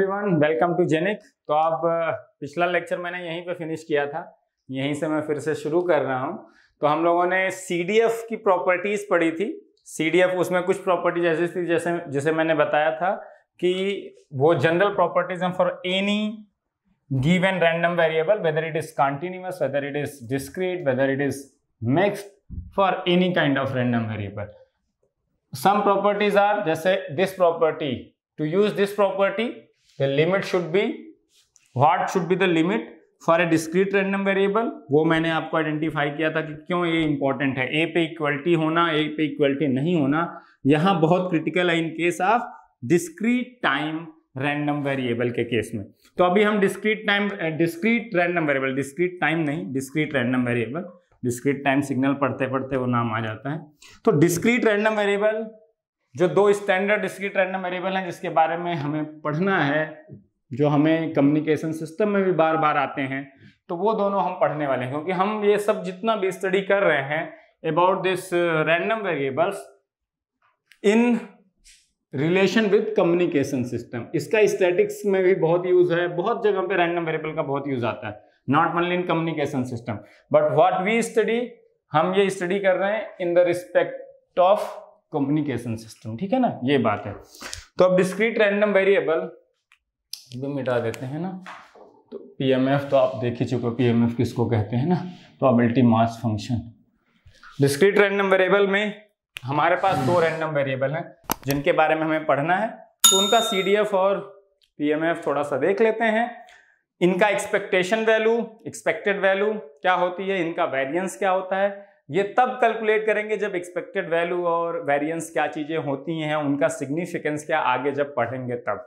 Everyone welcome to genic तो आप पिछला लेक्चर मैंने यहीं पे फिनिश किया था यहीं से मैं फिर से शुरू कर रहा हूं तो हम लोगों ने सी की प्रॉपर्टीज पढ़ी थी सी उसमें कुछ प्रॉपर्टीज ऐसी थी जैसे जिसे मैंने बताया था कि वो जनरल प्रॉपर्टीज हैं for any given random variable whether it is continuous whether it is discrete whether it is mix for any kind of random variable some properties are जैसे this property to use this property the limit should be what should be the limit for a discrete random variable वो मैंने आपको identify किया था कि क्यों ये important है ए पे इक्वलिटी होना ए पे इक्वलिटी नहीं होना यहाँ बहुत क्रिटिकल है in case of discrete time random variable के केस में तो अभी हम discrete time discrete random variable discrete time नहीं discrete random variable discrete time signal पढ़ते पढ़ते वो नाम आ जाता है तो डिस्क्रीट रैंडम वेरिएबल जो दो स्टैंडर्ड इसकी ट्रेंड वेरिएबल हैं जिसके बारे में हमें पढ़ना है जो हमें कम्युनिकेशन सिस्टम में भी बार बार आते हैं तो वो दोनों हम पढ़ने वाले हैं क्योंकि हम ये सब जितना भी स्टडी कर रहे हैं about this random variables in relation with communication system इसका स्टैटिक्स में भी बहुत यूज है बहुत जगह पे रैंडम वेरिएबल का बहुत यूज आता है not only in communication system but what we study हम ये स्टडी कर रहे हैं in the respect of communication system ठीक है ना ये बात है तो अब डिस्क्रीट रैंडम वेरिएबल भी मिटा देते हैं ना तो पीएमएफ तो आप देख ही चुके हो पीएमएफ किसको कहते हैं ना तो probability mass function discrete random variable में हमारे पास दो रैंडम वेरिएबल हैं जिनके बारे में हमें पढ़ना है तो उनका सी और पी थोड़ा सा देख लेते हैं इनका एक्सपेक्टेशन वैल्यू एक्सपेक्टेड वैल्यू क्या होती है इनका वेरियंस क्या होता है ये तब कैलकुलेट करेंगे जब एक्सपेक्टेड वैल्यू और वेरिएंस क्या चीज़ें होती हैं उनका सिग्निफिकेंस क्या आगे जब पढ़ेंगे तब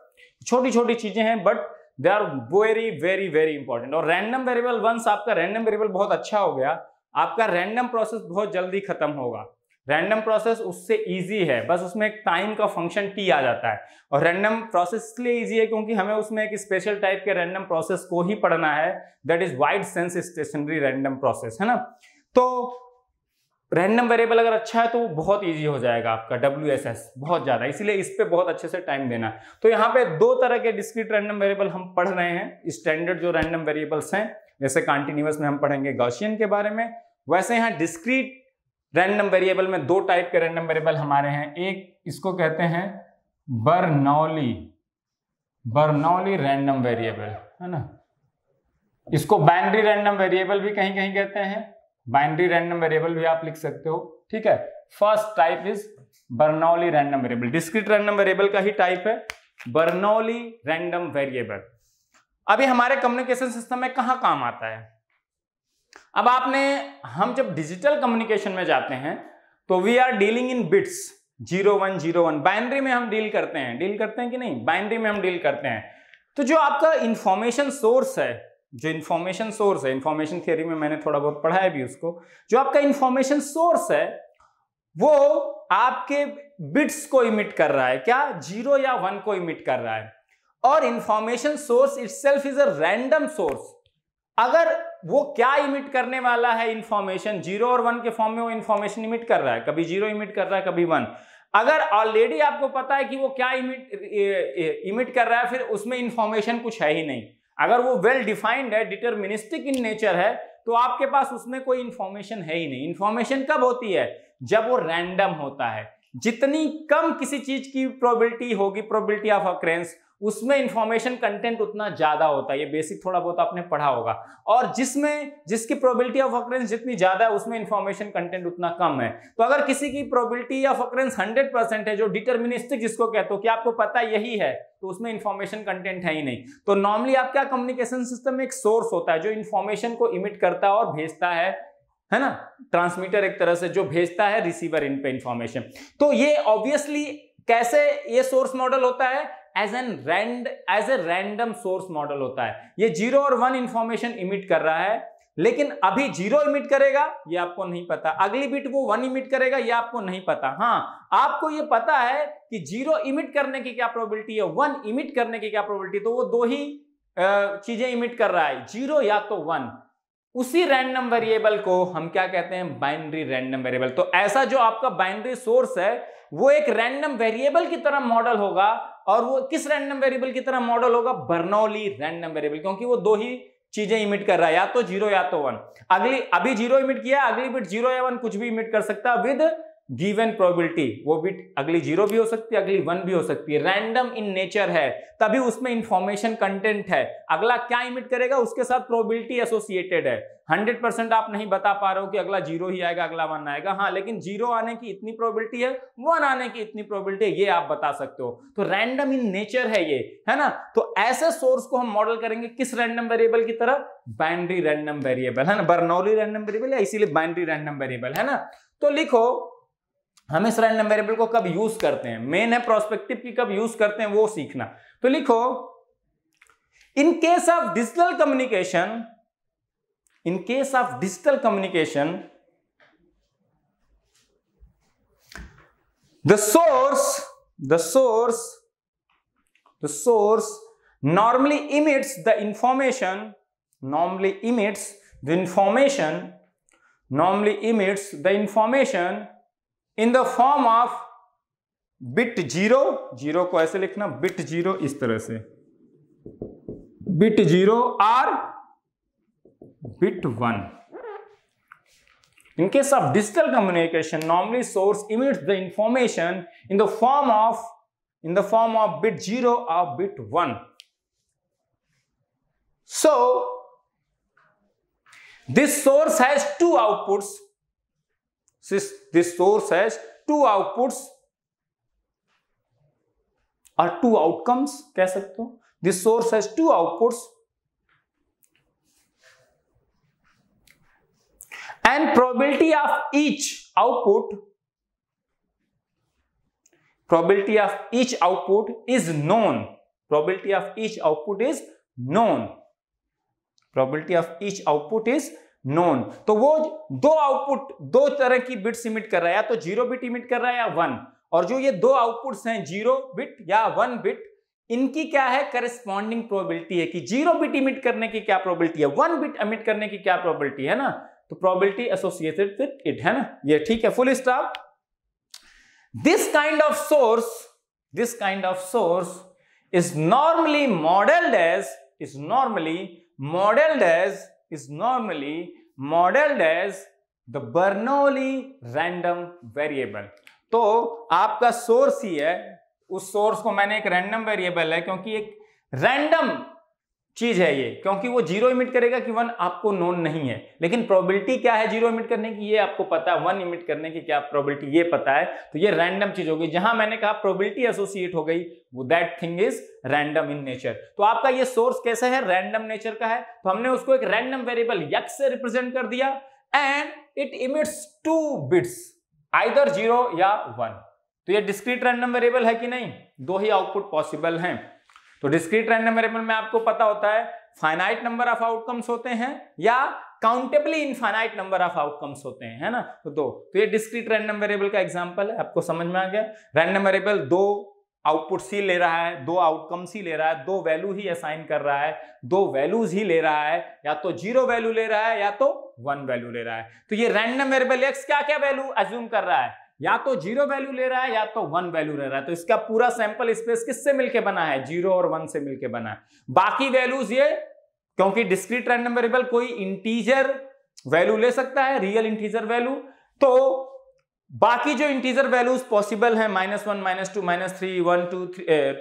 छोटी छोटी चीज़ें हैं but they are very very very important और रैंडम वेरिएबल वंस आपका रैंडम वेरिएबल बहुत अच्छा हो गया आपका रैंडम प्रोसेस बहुत जल्दी खत्म होगा रैंडम प्रोसेस उससे ईजी है बस उसमें एक टाइम का फंक्शन टी आ जाता है और रैंडम प्रोसेस इसलिए इजी है क्योंकि हमें उसमें एक स्पेशल टाइप के रैंडम प्रोसेस को ही पढ़ना है that is wide sense stationary random process है ना तो रैंडम वेरिएबल अगर अच्छा है तो बहुत ईजी हो जाएगा आपका डब्ल्यू बहुत ज़्यादा इसीलिए इस पर बहुत अच्छे से टाइम देना है तो यहाँ पे दो तरह के डिस्क्रीट रैंडम वेरिएबल हम पढ़ रहे हैं स्टैंडर्ड जो रैंडम वेरिएबल्स हैं जैसे कॉन्टिन्यूस में हम पढ़ेंगे गौशियन के बारे में वैसे यहाँ डिस्क्रीट रैंडम वेरिएबल में दो टाइप के रैंडम वेरिएबल हमारे हैं एक इसको कहते हैं बर्नौली बर्नौली रैंडम वेरिएबल है ना इसको बाइनरी रैंडम वेरिएबल भी कहीं कहीं कहते हैं बाइनरी रैंडम वेरिएबल भी आप लिख सकते हो ठीक है first type is Bernoulli random variable discrete random variable का ही टाइप है बर्नौली रैंडम वेरिएबल अभी हमारे कम्युनिकेशन सिस्टम में कहाँ काम आता है अब आपने हम जब डिजिटल कम्युनिकेशन में जाते हैं तो we are dealing in bits zero one zero one binary में हम डील करते हैं डील करते हैं कि नहीं बाइनरी में हम डील करते हैं तो जो आपका इंफॉर्मेशन सोर्स है जो इन्फॉर्मेशन सोर्स है इन्फॉर्मेशन थियोरी में मैंने थोड़ा बहुत पढ़ा है भी उसको जो आपका इन्फॉर्मेशन सोर्स है वो आपके बिट्स को इमिट कर रहा है क्या जीरो या वन को इमिट कर रहा है और information source itself is a random source अगर वो क्या इमिट करने वाला है इन्फॉर्मेशन जीरो और वन के फॉर्म में वो इन्फॉर्मेशन इमिट कर रहा है कभी जीरो इमिट कर रहा है कभी वन अगर ऑलरेडी आपको पता है कि वो क्या इमिट इमिट कर रहा है फिर उसमें इंफॉर्मेशन कुछ है ही नहीं अगर वो वेल डिफाइंड है डिटर्मिनिस्टिक इन नेचर है तो आपके पास उसमें कोई इंफॉर्मेशन है ही नहीं इंफॉर्मेशन कब होती है जब वो रैंडम होता है जितनी कम किसी चीज की प्रोबेबिलिटी होगी प्रोबेबिलिटी ऑफ अक्रेंस उसमें इंफॉर्मेशन कंटेंट उतना ज्यादा होता है ये बेसिक थोड़ा बहुत आपने पढ़ा होगा और जिसमें जिसकी प्रोबेबिलिटी ऑफ अक्रेंस जितनी ज्यादा है उसमें इंफॉर्मेशन कंटेंट उतना कम है तो अगर किसी की probability of occurrence hundred percent है जो डिटर्मिनिस्टिक जिसको कहते हो कि आपको पता यही है तो उसमें इंफॉर्मेशन कंटेंट है ही नहीं तो नॉर्मली आपका कम्युनिकेशन सिस्टम एक सोर्स होता है जो इन्फॉर्मेशन को इमिट करता है और भेजता है है ना ट्रांसमीटर एक तरह से जो भेजता है रिसीवर इन पे इंफॉर्मेशन तो ये ऑब्वियसली कैसे ये सोर्स मॉडल होता है as an rand as a random source model होता है ये जीरो और वन इंफॉर्मेशन इमिट कर रहा है लेकिन अभी जीरो इमिट करेगा ये आपको नहीं पता अगली बिट वो वन इमिट करेगा ये आपको नहीं पता हाँ आपको ये पता है कि जीरो इमिट करने की क्या प्रोबेबिलिटी है वन इमिट करने की क्या प्रोबेबिलिटी तो वो दो ही चीजें इमिट कर रहा है जीरो या तो वन उसी रैंडम वेरिएबल को हम क्या कहते हैं बाइनरी रैंडम वेरिएबल तो ऐसा जो आपका बाइनरी सोर्स है वो एक रैंडम वेरिएबल की तरह मॉडल होगा और वो किस रैंडम वेरिएबल की तरह मॉडल होगा बर्नौली रैंडम वेरिएबल क्योंकि वो दो ही चीजें इमिट कर रहा है या तो जीरो या तो वन अगली अभी जीरो इमिट किया अगली बिट जीरो या वन कुछ भी इमिट कर सकता है विद गिवन प्रोबेबिलिटी वो बिट अगली जीरो भी हो सकती है अगली वन भी हो सकती है रैंडम इन नेचर है तभी उसमें इंफॉर्मेशन कंटेंट है अगला क्या इमिट करेगा उसके साथ प्रोबेबिलिटी एसोसिएटेड है हंड्रेड परसेंट आप नहीं बता पा रहे हो कि अगला जीरो ही आएगा अगला वन आएगा हाँ लेकिन जीरो आने की इतनी प्रोबिलिटी है वन आने की इतनी प्रोबिलिटी है ये आप बता सकते हो तो रैंडम इन नेचर है ये है ना तो ऐसे सोर्स को हम मॉडल करेंगे किस रैंडम वेरिएबल की तरह बाइंड्री रैंडम वेरिएबल है ना बर्नौली रैंडम वेरिएबल या इसीलिए बाइंड्री रैंडम वेरिएबल है ना तो लिखो हम इस रैंडम वेरिएबल को कब यूज करते हैं मेन है प्रोस्पेक्टिव की कब यूज करते हैं वो सीखना तो लिखो in case of digital communication in case of digital communication the source the source the source normally emits the information normally emits the information normally emits the information in the form of bit zero zero को ऐसे लिखना bit zero इस तरह से bit zero or bit one. In case of digital communication, normally source emits the information in the form of in the form of bit 0 or bit 1. So, this source has two outputs this source has two outputs or two outcomes. कह सकते हो this source has two and probability of each output probability of each output is known probability of each output is known probability of each output is known तो वो दो output दो तरह की bits emit कर रहा है या तो जीरो बिट इमिट कर रहा है या वन और जो ये दो आउटपुट्स हैं जीरो बिट या वन बिट इनकी क्या है करिस्पॉन्डिंग प्रोबेबिलिटी है कि जीरो बिट इमिट करने की क्या प्रोबेबिलिटी है वन बिट इमिट करने की क्या प्रोबेबिलिटी है ना तो प्रोबेबिलिटी एसोसिएटेड विथ इट है ना ये ठीक है full stop this kind of source this kind of source is normally modelled as is normally modelled as is normally modeled as the Bernoulli random variable. तो आपका सोर्स ही है उस source को मैंने एक रैंडम वेरिएबल है क्योंकि एक रैंडम चीज है ये क्योंकि वो जीरो इमिट करेगा कि वन आपको नोन नहीं है लेकिन प्रोबेबिलिटी क्या है जीरो इमिट करने की ये आपको पता है वन इमिट करने की क्या प्रोबेबिलिटी ये पता है तो ये रैंडम चीज हो गई जहां मैंने कहा प्रोबेबिलिटी एसोसिएट हो गई वो that thing is random in nature तो आपका ये सोर्स कैसा है रैंडम नेचर का है तो हमने उसको एक रैंडम वेरिएबल यक से रिप्रेजेंट कर दिया and it emits two bits either zero या वन तो ये डिस्क्रीट रैंडम वेरिएबल है कि नहीं दो ही आउटपुट पॉसिबल हैं तो डिस्क्रीट रैंडम वेरिएबल में आपको पता होता है फाइनाइट नंबर ऑफ आउटकम्स होते हैं या countably infinite number of outcomes होते हैं है ना तो दो तो ये डिस्क्रीट रैंडम वेरिएबल का एग्जांपल है आपको समझ में आ गया रैंडम वेरिएबल दो आउटपुट्स ही ले रहा है दो आउटकम्स ही ले रहा है दो वैल्यू ही असाइन कर रहा है दो वैल्यूज ही ले रहा है या तो जीरो वैल्यू ले रहा है या तो वन वैल्यू ले रहा है तो ये रैंडम वेरिएबल एक्स क्या क्या वैल्यू एज्यूम कर रहा है या तो जीरो वैल्यू ले रहा है या तो वन वैल्यू ले रहा है तो इसका पूरा सैंपल स्पेस किससे मिलके बना है जीरो और वन से मिलके बना है बाकी वैल्यूज ये क्योंकि डिस्क्रीट रैंडम वेरिएबल कोई इंटीजर वैल्यू ले सकता है रियल इंटीजर वैल्यू तो बाकी जो इंटीजर वैल्यूज पॉसिबल है minus one minus two minus three one two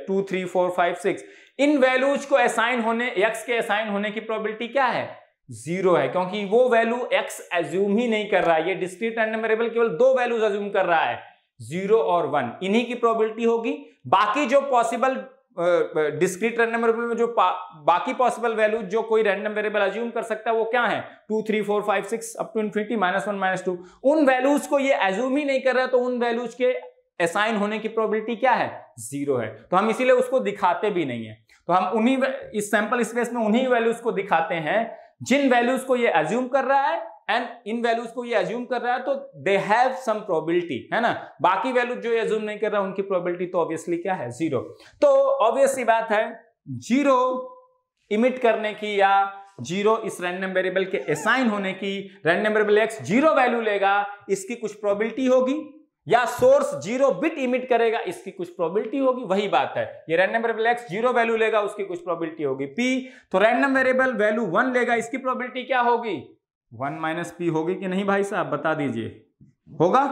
two three four five six इन वैल्यूज को असाइन होने एक्स के असाइन होने की प्रोबेबिलिटी क्या है जीरो है क्योंकि वो वैल्यू एक्स एज्यूम ही नहीं कर रहा है ये डिस्क्रीट रैंडम वेरिएबल केवल दो वैल्यूज एज्यूम कर रहा है जीरो और वन इन्हीं की प्रोबेबिलिटी होगी बाकी जो पॉसिबल डिस्क्रीट रैंडम वेरिएबल में जो बाकी पॉसिबल वैल्यू जो कोई रैंडम वेरिएबल एज्यूम कर सकता है वो क्या है two three four five six up to infinity minus one minus two उन वैल्यूज को ये एज्यूम ही नहीं कर रहा तो उन वैल्यूज के असाइन होने की प्रोबेबिलिटी क्या है जीरो है तो हम इसीलिए उसको दिखाते भी नहीं है तो हम उन्हीं इस सैंपल स्पेस में उन्हीं वैल्यूज को दिखाते हैं जिन वैल्यूज को ये एज्यूम कर रहा है एंड इन वैल्यूज को ये एज्यूम कर रहा है तो दे हैव सम प्रोबेबिलिटी है ना बाकी वैल्यूज जो एज्यूम नहीं कर रहा उनकी प्रोबेबिलिटी तो ऑब्वियसली क्या है जीरो तो ऑब्वियसली बात है जीरो इमिट करने की या जीरो इस रैंडम वेरिएबल के असाइन होने की random variable x zero value लेगा इसकी कुछ प्रोबेबिलिटी होगी या सोर्स जीरो बिट इमिट करेगा इसकी कुछ प्रोबेबिलिटी होगी वही बात है ये random variable x zero value लेगा उसकी कुछ प्रोबेबिलिटी होगी पी तो रैंडम वेरिएबल वैल्यू वन लेगा इसकी प्रोबेबिलिटी क्या होगी वन माइनस पी होगी कि नहीं भाई साहब बता दीजिए होगा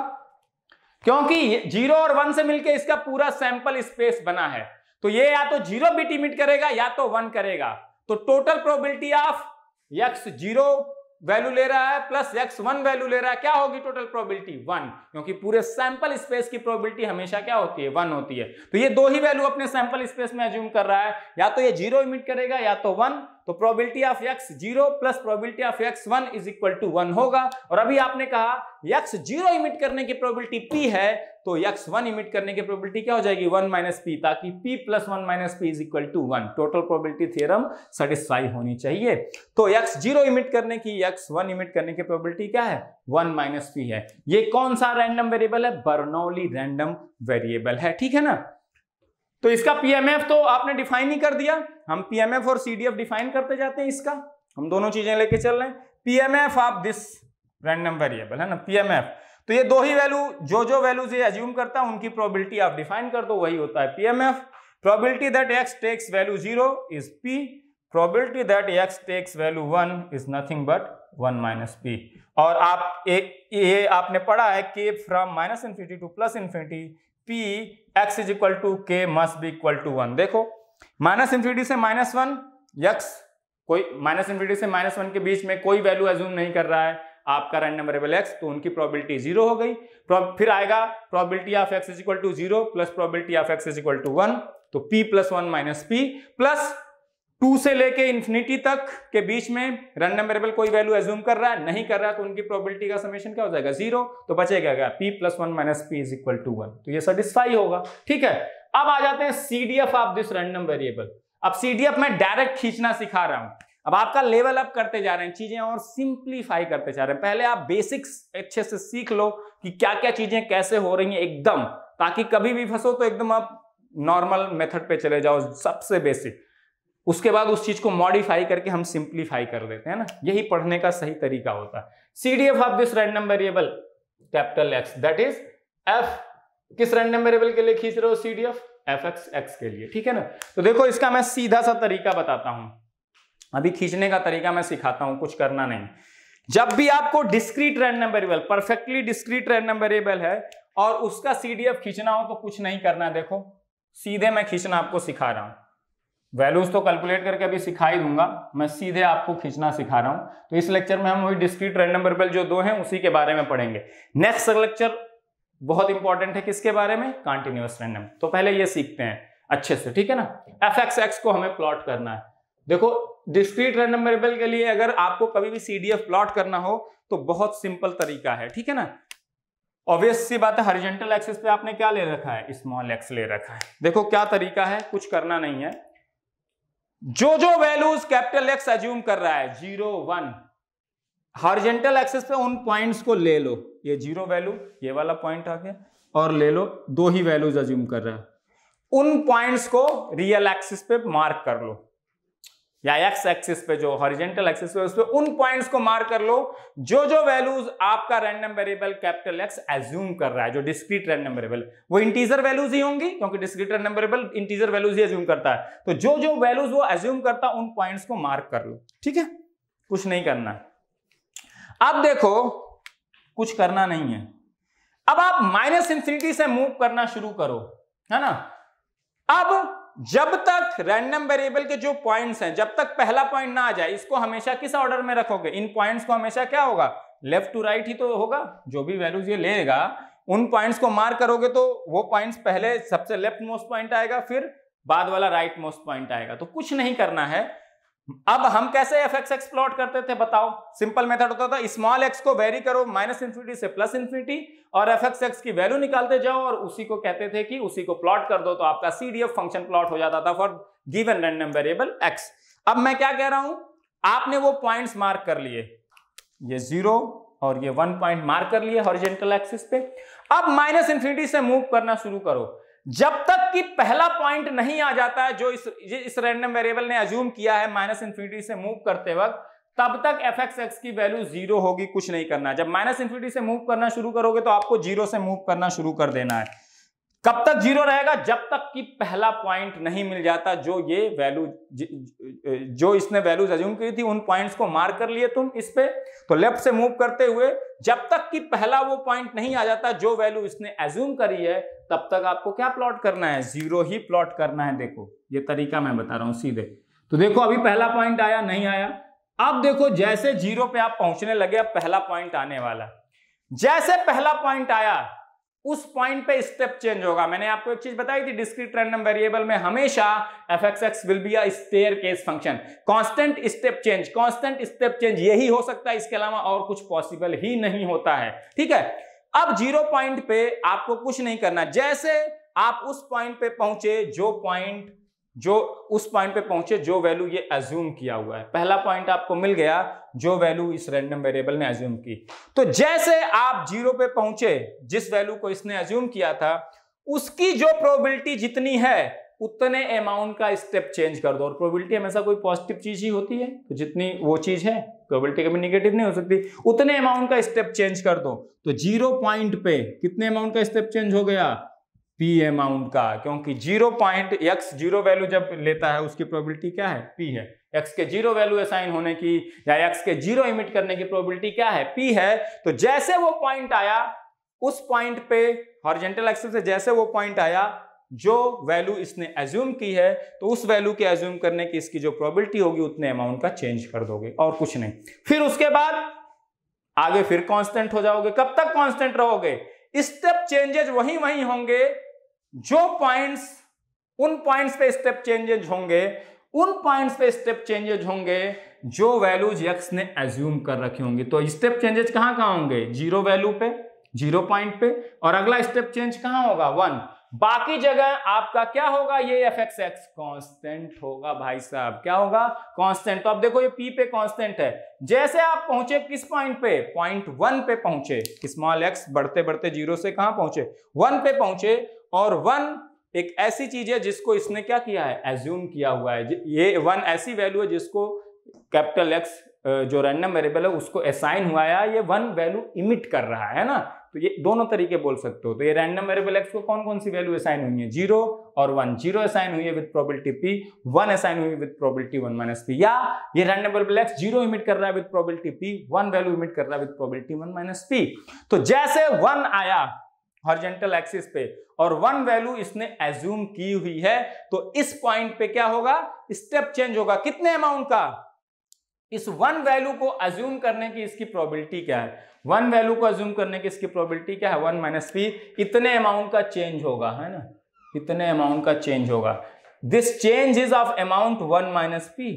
क्योंकि जीरो और वन से मिलकर इसका पूरा सैंपल स्पेस बना है तो ये या तो जीरो बिट इमिट करेगा या तो वन करेगा तो total probability of x zero value ले रहा है प्लस एक्स वन वैल्यू ले रहा है क्या होगी टोटल प्रोबेबिलिटी वन क्योंकि पूरे सैंपल स्पेस की प्रोबेबिलिटी हमेशा क्या होती है वन होती है तो ये दो ही वैल्यू अपने सैंपल स्पेस में एज्यूम कर रहा है या तो ये जीरो इमिट करेगा या तो वन तो probability of x zero plus probability of x one is equal to one होगा और अभी आपने कहा एक्स जीरो इमिट करने की प्रोबेबिलिटी पी है तो एक्स वन इमिट करने की प्रोबेबिलिटी क्या हो जाएगी वन माइनस पी ताकि p plus one minus p is equal to one total probability theorem satisfy होनी चाहिए तो एक्स जीरो इमिट करने की एक्स वन इमिट करने की प्रोबेबिलिटी क्या है वन माइनस पी है ये कौन सा रैंडम वेरिएबल है बर्नौली रैंडम वेरिएबल है ठीक है ना तो इसका पीएमएफ तो आपने डिफाइन ही कर दिया हम पीएमएफ और सीडीएफ डिफाइन करते जाते हैं इसका हम दोनों चीजें लेके चल रहे हैं PMF of this random variable है ना पीएमएफ तो ये दो ही वैल्यू जो जो वैल्यूज ये एज्यूम करता है उनकी प्रोबेबिलिटी आप डिफाइन कर दो वही होता है PMF probability that x takes value zero is p probability that x takes value one is nothing but one minus P और आप ए, ए, आपने पढ़ा है कि from minus infinity to plus infinity p x is equal to के must be equal to one देखो माइनस इन्फिनिटी से माइनस वन यक्स कोई माइनस इन्फिनिटी से माइनस वन के बीच में कोई वैल्यू एज्यूम नहीं कर रहा है आपका रैंडम वेरिएबल एक्स तो उनकी प्रोबेबिलिटी जीरो हो गई फिर आएगा probability of x is equal to zero plus probability of x is equal to one तो p plus one minus p plus two से लेके इन्फिनिटी तक के बीच में रन वेरिएबल कोई वैल्यू एज्यूम कर रहा है नहीं कर रहा है तो उनकी प्रोबेबिलिटी का समेशन क्या हो जाएगा जीरो तो बचेगा क्या p plus one minus p is equal to one तो ये सेटिस्फाई होगा ठीक है अब आ जाते हैं CDF of this random variable अब सीडीएफ में डायरेक्ट खींचना सिखा रहा हूं अब आपका लेवल अप करते जा रहे हैं चीजें और सिंप्लीफाई करते जा रहे हैं पहले आप बेसिक्स अच्छे से सीख लो कि क्या क्या चीजें कैसे हो रही हैं एकदम ताकि कभी भी फंसो तो एकदम आप नॉर्मल मेथड पे चले जाओ सबसे बेसिक उसके बाद उस चीज को मॉडिफाई करके हम सिंप्लीफाई कर देते हैं ना यही पढ़ने का सही तरीका होता है C D F of this random variable capital x that is f किस रैंडम वेरिएबल के लिए खींच रहे हो C D F f x x के लिए ठीक है ना तो देखो इसका मैं सीधा सा तरीका बताता हूं अभी खींचने का तरीका मैं सिखाता हूं कुछ करना नहीं जब भी आपको discrete random variable perfectly discrete random variable है और उसका सी डी एफ खींचना हो तो कुछ नहीं करना है देखो सीधे मैं खींचना आपको सिखा रहा हूं वैल्यूज तो कैलकुलेट करके अभी सिखाई दूंगा मैं सीधे आपको खींचना सिखा रहा हूं तो इस लेक्चर में हम वही डिस्क्रीट रैंडम वेरिएबल जो दो हैं उसी के बारे में पढ़ेंगे नेक्स्ट लेक्चर बहुत इंपॉर्टेंट है किसके बारे में कॉन्टिन्यूस रैंडम तो पहले ये सीखते हैं अच्छे से ठीक है ना एफ एक्स एक्स को हमें प्लॉट करना है देखो डिस्क्रीट रैंडम वेरिएबल के लिए अगर आपको कभी भी एफ प्लॉट करना हो तो बहुत सिंपल तरीका है ठीक है ना ऑब्वियस सी बात है हरिजेंटल एक्सिस पे आपने क्या ले रखा है स्मॉल एक्स ले रखा है देखो क्या तरीका है कुछ करना नहीं है जो जो वैल्यूज कैपिटल एक्स एज्यूम कर रहा है जीरो वन हॉरिजेंटल एक्सेस पे उन पॉइंट्स को ले लो ये जीरो वैल्यू ये वाला पॉइंट आ गया और ले लो दो ही वैल्यूज एज्यूम कर रहा है उन पॉइंट्स को रियल एक्सिस पे मार्क कर लो या एक्स एक्सिस पे जो हॉरिजेंटल एक्सिस पे उस पर उन पॉइंट्स को मार्क कर लो जो जो वैल्यूज आपका random variable capital x assume कर रहा है जो डिस्क्रीट रैंडम वेरिएबल वो इंटीजर वैल्यूज ही होंगी क्योंकि discrete random variable integer values ही एज्यूम करता है तो जो जो वैल्यूज वो एज्यूम करता उन पॉइंट्स को मार्क कर लो ठीक है कुछ नहीं करना अब देखो कुछ करना नहीं है अब आप माइनस इंफिनिटी से मूव करना शुरू करो है ना अब जब तक रैंडम वेरिएबल के जो पॉइंट्स हैं जब तक पहला पॉइंट ना आ जाए इसको हमेशा किस ऑर्डर में रखोगे इन पॉइंट्स को हमेशा क्या होगा लेफ्ट टू राइट ही तो होगा जो भी वैल्यूज ये लेगा उन पॉइंट्स को मार्क करोगे तो वो पॉइंट्स पहले सबसे लेफ्ट मोस्ट पॉइंट आएगा फिर बाद वाला राइट मोस्ट पॉइंट आएगा तो कुछ नहीं करना है अब हम कैसे एफ एक्स एक्स प्लॉट करते थे बताओ सिंपल मेथड होता था स्मॉल एक्स को वेरी करो माइनस इन्फिनिटी से प्लस इंफिनिटी और एफ एक्स एक्स की वैल्यू निकालते जाओ और उसी को कहते थे कि उसी को प्लॉट कर दो तो आपका एफ फंक्शन प्लॉट हो जाता था for given random variable x अब मैं क्या कह रहा हूं आपने वो पॉइंट मार्क कर लिए ये जीरो और ये वन पॉइंट मार्क कर लिए हॉरिजेंटल एक्सिस पे अब माइनस इंफिनिटी से मूव करना शुरू करो जब तक कि पहला पॉइंट नहीं आ जाता है जो इस इस रैंडम वेरिएबल ने अज्यूम किया है माइनस इन्फिनिटी से मूव करते वक्त तब तक एफ एक्स एक्स की वैल्यू जीरो होगी कुछ नहीं करना जब माइनस इन्फिनिटी से मूव करना शुरू करोगे तो आपको जीरो से मूव करना शुरू कर देना है कब तक जीरो रहेगा जब तक कि पहला पॉइंट नहीं मिल जाता जो ये वैल्यू जो इसने वैल्यूज एज्यूम की थी उन पॉइंट्स को मार्क कर लिए तुम इस पे तो लेफ्ट से मूव करते हुए जब तक कि पहला वो पॉइंट नहीं आ जाता जो वैल्यू इसने एज्यूम करी है तब तक आपको क्या प्लॉट करना है जीरो ही प्लॉट करना है देखो ये तरीका मैं बता रहा हूं सीधे तो देखो अभी पहला पॉइंट आया नहीं आया अब देखो जैसे जीरो पे आप पहुंचने लगे अब पहला पॉइंट आने वाला जैसे पहला पॉइंट आया उस पॉइंट पे स्टेप चेंज होगा मैंने आपको एक चीज बताई थी डिस्क्रीट रैंडम वेरिएबल में हमेशा f x x will be staircase function constant step change constant step change यही हो सकता है इसके अलावा और कुछ पॉसिबल ही नहीं होता है ठीक है अब जीरो पॉइंट पे आपको कुछ नहीं करना जैसे आप उस पॉइंट पे पहुंचे जो पॉइंट जो उस पॉइंट पे पहुंचे जो वैल्यू ये एज्यूम किया हुआ है पहला पॉइंट आपको मिल गया जो वैल्यू इस रैंडम वेरिएबल ने एज्यूम की तो जैसे आप जीरो पे पहुंचे जिस वैल्यू को इसने एज्यूम किया था उसकी जो प्रोबेबिलिटी जितनी है उतने अमाउंट का स्टेप चेंज कर दो और प्रोबेबिलिटी हमेशा कोई पॉजिटिव चीज ही होती है तो जितनी वो चीज है प्रोबेबिलिटी कभी निगेटिव नहीं हो सकती उतने अमाउंट का स्टेप चेंज कर दो तो जीरो पॉइंट पे कितने अमाउंट का स्टेप चेंज हो गया पी अमाउंट का क्योंकि zero point x zero value जब लेता है उसकी प्रोबेबिलिटी क्या है पी है एक्स के जीरो वैल्यू असाइन होने की या एक्स के जीरो इमिट करने की प्रोबेबिलिटी क्या है पी है तो जैसे वो पॉइंट आया उस पॉइंट पे हॉरिजेंटल एक्सेस से जैसे वो पॉइंट आया जो वैल्यू इसने एज्यूम की है तो उस वैल्यू के एज्यूम करने की इसकी जो प्रोबेबिलिटी होगी उतने अमाउंट का चेंज कर दोगे और कुछ नहीं फिर उसके बाद आगे फिर कॉन्स्टेंट हो जाओगे कब तक कॉन्स्टेंट रहोगे स्टेप चेंजेस वही वही होंगे जो पॉइंट्स उन पॉइंट्स पे स्टेप चेंजेज होंगे उन पॉइंट्स पे स्टेप चेंजेज होंगे जो वैल्यूज यक्स ने एज्यूम कर रखी तो होंगे तो स्टेप चेंजेज कहां कहां होंगे जीरो वैल्यू पे जीरो पॉइंट पे और अगला स्टेप चेंज कहां होगा वन बाकी जगह आपका क्या होगा ये एफ एक्स एक्स कॉन्स्टेंट होगा भाई साहब क्या होगा कॉन्स्टेंट तो आप देखो ये पी पे कॉन्स्टेंट है जैसे आप पहुंचे किस पॉइंट पे पॉइंट वन पे पहुंचे स्मॉल एक्स बढ़ते बढ़ते जीरो से कहां पहुंचे वन पे पहुंचे और वन एक ऐसी चीज है जिसको इसने क्या किया है एज्यूम किया हुआ है ये वन ऐसी वैल्यू है जिसको कैपिटल एक्स जो रैंडम वेरिएबल है उसको असाइन हुआ है ये वन वैल्यू इमिट कर रहा है ना तो ये दोनों तरीके बोल सकते हो तो ये रैंडम वेरिएबल एक्स को कौन कौन सी वैल्यू असाइन हुई है जीरो और वन जीरो असाइन हुई है with probability p one assign हुई with probability one minus p या ये random variable x zero emit कर रहा है with probability p one value emit कर रहा है with probability one minus P तो जैसे वन आया हॉर्जेंटल एक्सिस पे और वन वैल्यू इसने एज्यूम की हुई है तो इस पॉइंट पे क्या होगा स्टेप चेंज होगा कितने अमाउंट का इस वन वैल्यू को एज्यूम करने की इसकी प्रोबेबिलिटी क्या है वन वैल्यू को एज्यूम करने की इसकी प्रोबेबिलिटी क्या है वन माइनस पी कितने अमाउंट का चेंज होगा है ना कितने अमाउंट का चेंज होगा this change is of amount one minus p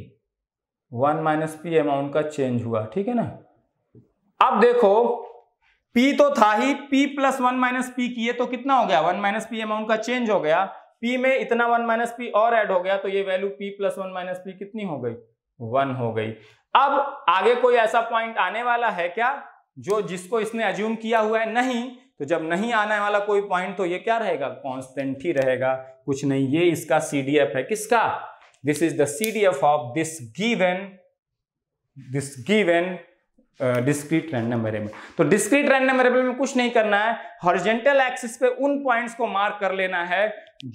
one minus p amount का चेंज हुआ ठीक है ना अब देखो पी तो था ही p plus one minus p किए तो कितना हो गया वन माइनस पी अमाउंट का चेंज हो गया पी में इतना वन माइनस पी और ऐड हो गया तो ये value p plus one minus p कितनी हो गई वन हो गई अब आगे कोई ऐसा पॉइंट आने वाला है क्या जो जिसको इसने एज्यूम किया हुआ है नहीं तो जब नहीं आने वाला कोई पॉइंट तो ये क्या रहेगा कॉन्स्टेंट ही रहेगा कुछ नहीं ये इसका एफ है किसका this is the f of this given this given discrete random variable तो डिस्क्रीट रैंडम वेरिएबल में कुछ नहीं करना है हॉरिजेंटल एक्सिस पे उन पॉइंट्स को मार्क कर लेना है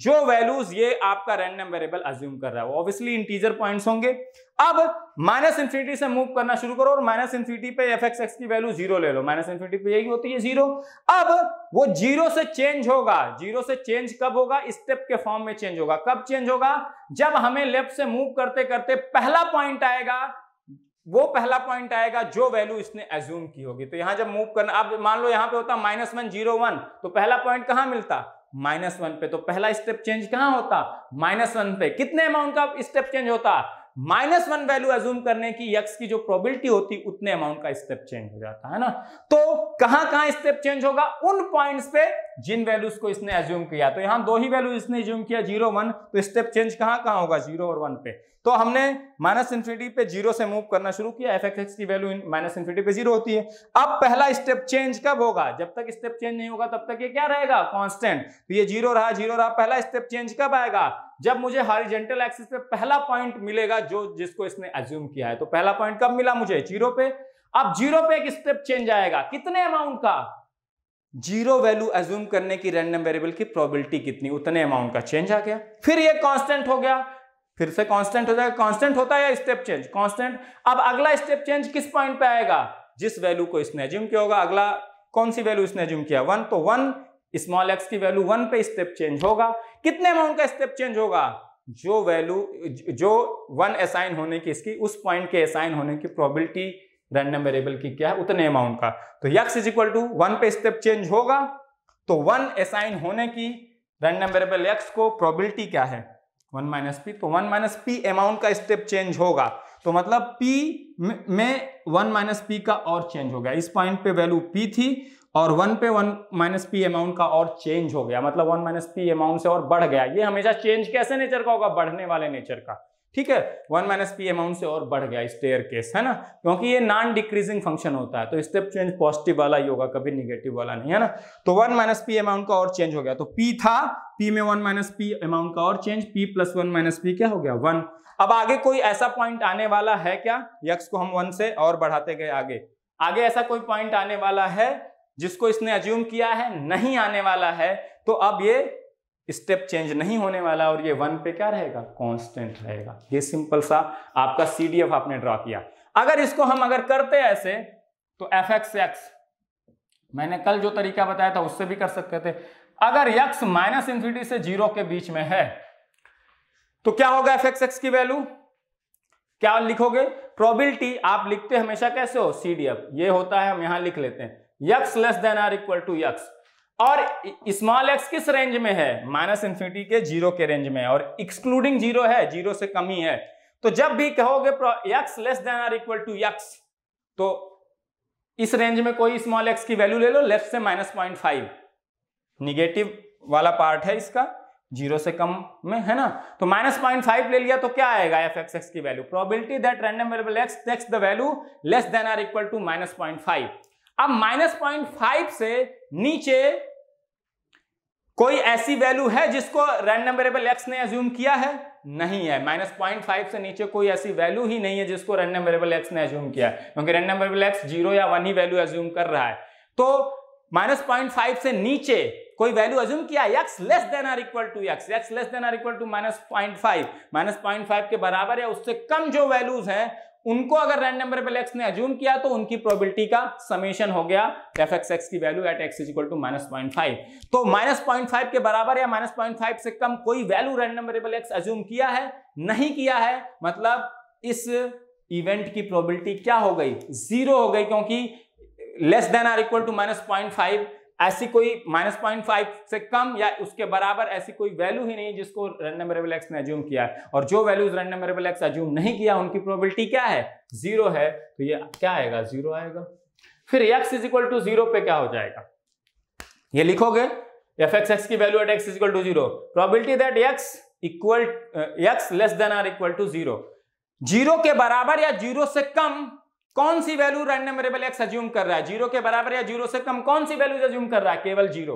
जो वैल्यूज ये आपका रैंडम वेरिएबल अज्यूम कर रहा है ऑब्वियसली इंटीजर पॉइंट्स होंगे अब माइनस इन्फिनिटी से मूव करना शुरू करो और माइनस इन्फिनिटी पे एफ एक्स की वैल्यू जीरो ले लो माइनस इन्फिनिटी पे यही होती है जीरो अब वो जीरो से चेंज होगा जीरो से चेंज कब होगा स्टेप के फॉर्म में चेंज होगा कब चेंज होगा जब हमें लेफ्ट से मूव करते करते पहला पॉइंट आएगा वो पहला पॉइंट आएगा जो वैल्यू इसने एज्यूम की होगी तो यहां जब मूव करना अब मान लो यहां पे होता माइनस वन जीरो वन तो पहला पॉइंट कहां मिलता माइनस वन पे तो पहला स्टेप चेंज कहां होता माइनस वन पे कितने अमाउंट का स्टेप चेंज होता माइनस वन वैल्यू एज्यूम करने की यक्स की जो प्रोबेबिलिटी होती उतने अमाउंट का स्टेप चेंज हो जाता है ना तो कहां कहां स्टेप चेंज होगा उन पॉइंट्स पे जिन वैल्यूज को इसने एज्यूम किया तो यहां दो ही वैल्यू इसने एज्यूम किया जीरो वन तो स्टेप चेंज कहां कहां होगा जीरो और वन पे तो हमने माइनस इन्फिनिटी पे जीरो से मूव करना शुरू किया एफ एक्स की वैल्यू माइनस इन्फिनिटी पे जीरो होती है अब पहला स्टेप चेंज कब होगा जब तक स्टेप चेंज नहीं होगा तब तक ये क्या रहेगा कांस्टेंट तो ये जीरो रहा जीरो रहा पहला स्टेप चेंज कब आएगा जब मुझे हॉरिजेंटल एक्सिस पे पहला पॉइंट मिलेगा जो जिसको इसने एज्यूम किया है तो पहला पॉइंट कब मिला मुझे जीरो पे अब जीरो पे एक स्टेप चेंज आएगा कितने अमाउंट का जीरो वैल्यू एज्यूम करने की रैंडम वेरिएबल की प्रोबेबिलिटी कितनी उतने अमाउंट का चेंज आ गया फिर ये कांस्टेंट हो गया फिर से कांस्टेंट हो जाएगा कांस्टेंट होता है स्टेप चेंज कांस्टेंट अब अगला स्टेप चेंज किस पॉइंट पे आएगा जिस वैल्यू को इसने एज्यूम किया होगा अगला कौन सी वैल्यू इसने एज्यूम किया वन तो वन स्मॉल एक्स की वैल्यू वन पे स्टेप चेंज होगा कितने अमाउंट का स्टेप चेंज होगा जो वैल्यू जो वन असाइन होने की इसकी उस पॉइंट के असाइन होने की प्रोबेबिलिटी रैंडम वेरिएबल की क्या है उतने अमाउंट का तो x is equal to one पे स्टेप चेंज होगा तो वन असाइन होने की रैंडम वेरिएबल एक्स को प्रोबेबिलिटी क्या है वन माइनस पी तो वन माइनस पी अमाउंट का स्टेप चेंज होगा तो मतलब पी में वन माइनस पी का और चेंज हो गया इस पॉइंट पे वैल्यू पी थी और वन पे वन माइनस पी अमाउंट का और चेंज हो गया मतलब वन माइनस पी अमाउंट से और बढ़ गया ये हमेशा चेंज कैसे नेचर का होगा बढ़ने वाले नेचर का ठीक है वन माइनस पी अमाउंट से और बढ़ गया स्टेयर केस है ना क्योंकि ये नॉन डिक्रीजिंग फंक्शन होता है तो स्टेप चेंज पॉजिटिव वाला ही होगा कभी निगेटिव वाला नहीं है ना तो वन माइनस पी अमाउंट का और चेंज हो गया तो पी था पी में वन माइनस पी अमाउंट का और change p plus one minus p क्या हो गया वन अब आगे कोई ऐसा पॉइंट आने वाला है क्या यक्स को हम वन से और बढ़ाते गए आगे आगे ऐसा कोई पॉइंट आने वाला है जिसको इसने अज्यूम किया है नहीं आने वाला है तो अब ये स्टेप चेंज नहीं होने वाला और ये वन पे क्या रहेगा कांस्टेंट रहेगा ये सिंपल सा आपका सीडीएफ आपने ड्रॉ किया अगर इसको हम अगर करते ऐसे तो एफ एक्स एक्स मैंने कल जो तरीका बताया था उससे भी कर सकते थे अगर यक्स माइनस इंफिटी से जीरो के बीच में है तो क्या होगा एफ एक्स एक्स की वैल्यू क्या लिखोगे प्रोबिलिटी आप लिखते हमेशा कैसे हो सीडीएफ ये होता है हम यहां लिख लेते हैं x less than or equal to x और स्मॉल एक्स किस रेंज में है माइनस इन्फिनिटी के जीरो के रेंज में और एक्सक्लूडिंग जीरो है जीरो से कम ही है तो जब भी कहोगे x less than or equal to x तो इस रेंज में कोई स्मॉल एक्स की वैल्यू ले लो लेफ्ट से माइनस पॉइंट फाइव निगेटिव वाला पार्ट है इसका जीरो से कम में है ना तो माइनस पॉइंट फाइव ले लिया तो क्या आएगा एफ एक्स एक्स की value probability that random variable x takes the value less than or equal to minus point five अब माइनस पॉइंट फाइव से नीचे कोई ऐसी वैल्यू है जिसको रैंडम वेरिएबल एक्स ने एज्यूम किया है नहीं है माइनस पॉइंट फाइव से नीचे कोई ऐसी वैल्यू ही नहीं है जिसको रैंडम वेरिएबल एक्स ने एज्यूम किया है क्योंकि रैंडम वेरिएबल एक्स जीरो या वन ही वैल्यू एज्यूम कर रहा है तो माइनस पॉइंट फाइव से नीचे कोई वैल्यू एज्यूम किया x less than or equal to x x less than or equal to minus point five minus point five के बराबर या उससे कम जो वैल्यूज हैं उनको अगर रैंडम नंबर पर एक्स ने अज्यूम किया तो उनकी प्रोबेबिलिटी का समेशन हो गया एफ एक्स एक्स की value at x is equal to minus point five तो माइनस पॉइंट फाइव के बराबर या माइनस पॉइंट फाइव से कम कोई value random number x assume किया है नहीं किया है मतलब इस इवेंट की प्रोबेबिलिटी क्या हो गई जीरो हो गई क्योंकि less than or equal to minus point five ऐसी कोई माइनस पॉइंट फाइव से कम या उसके बराबर ऐसी कोई वैल्यू ही नहीं जिसको रैंडम वेरिएबल एक्स ने एज्यूम किया है और जो values random variable x assume नहीं किया उनकी प्रोबेबिलिटी क्या है जीरो है तो ये क्या आएगा जीरो आएगा फिर x is equal to zero पे क्या हो जाएगा ये लिखोगे एफ एक्स एक्स की value at x is equal to zero probability that x equal x less than or equal to zero zero के बराबर या जीरो से कम कौन सी value random variable x assume कर रहा है जीरो के बराबर या जीरो से कम कौन सी वैल्यू अज्यूम कर रहा है केवल जीरो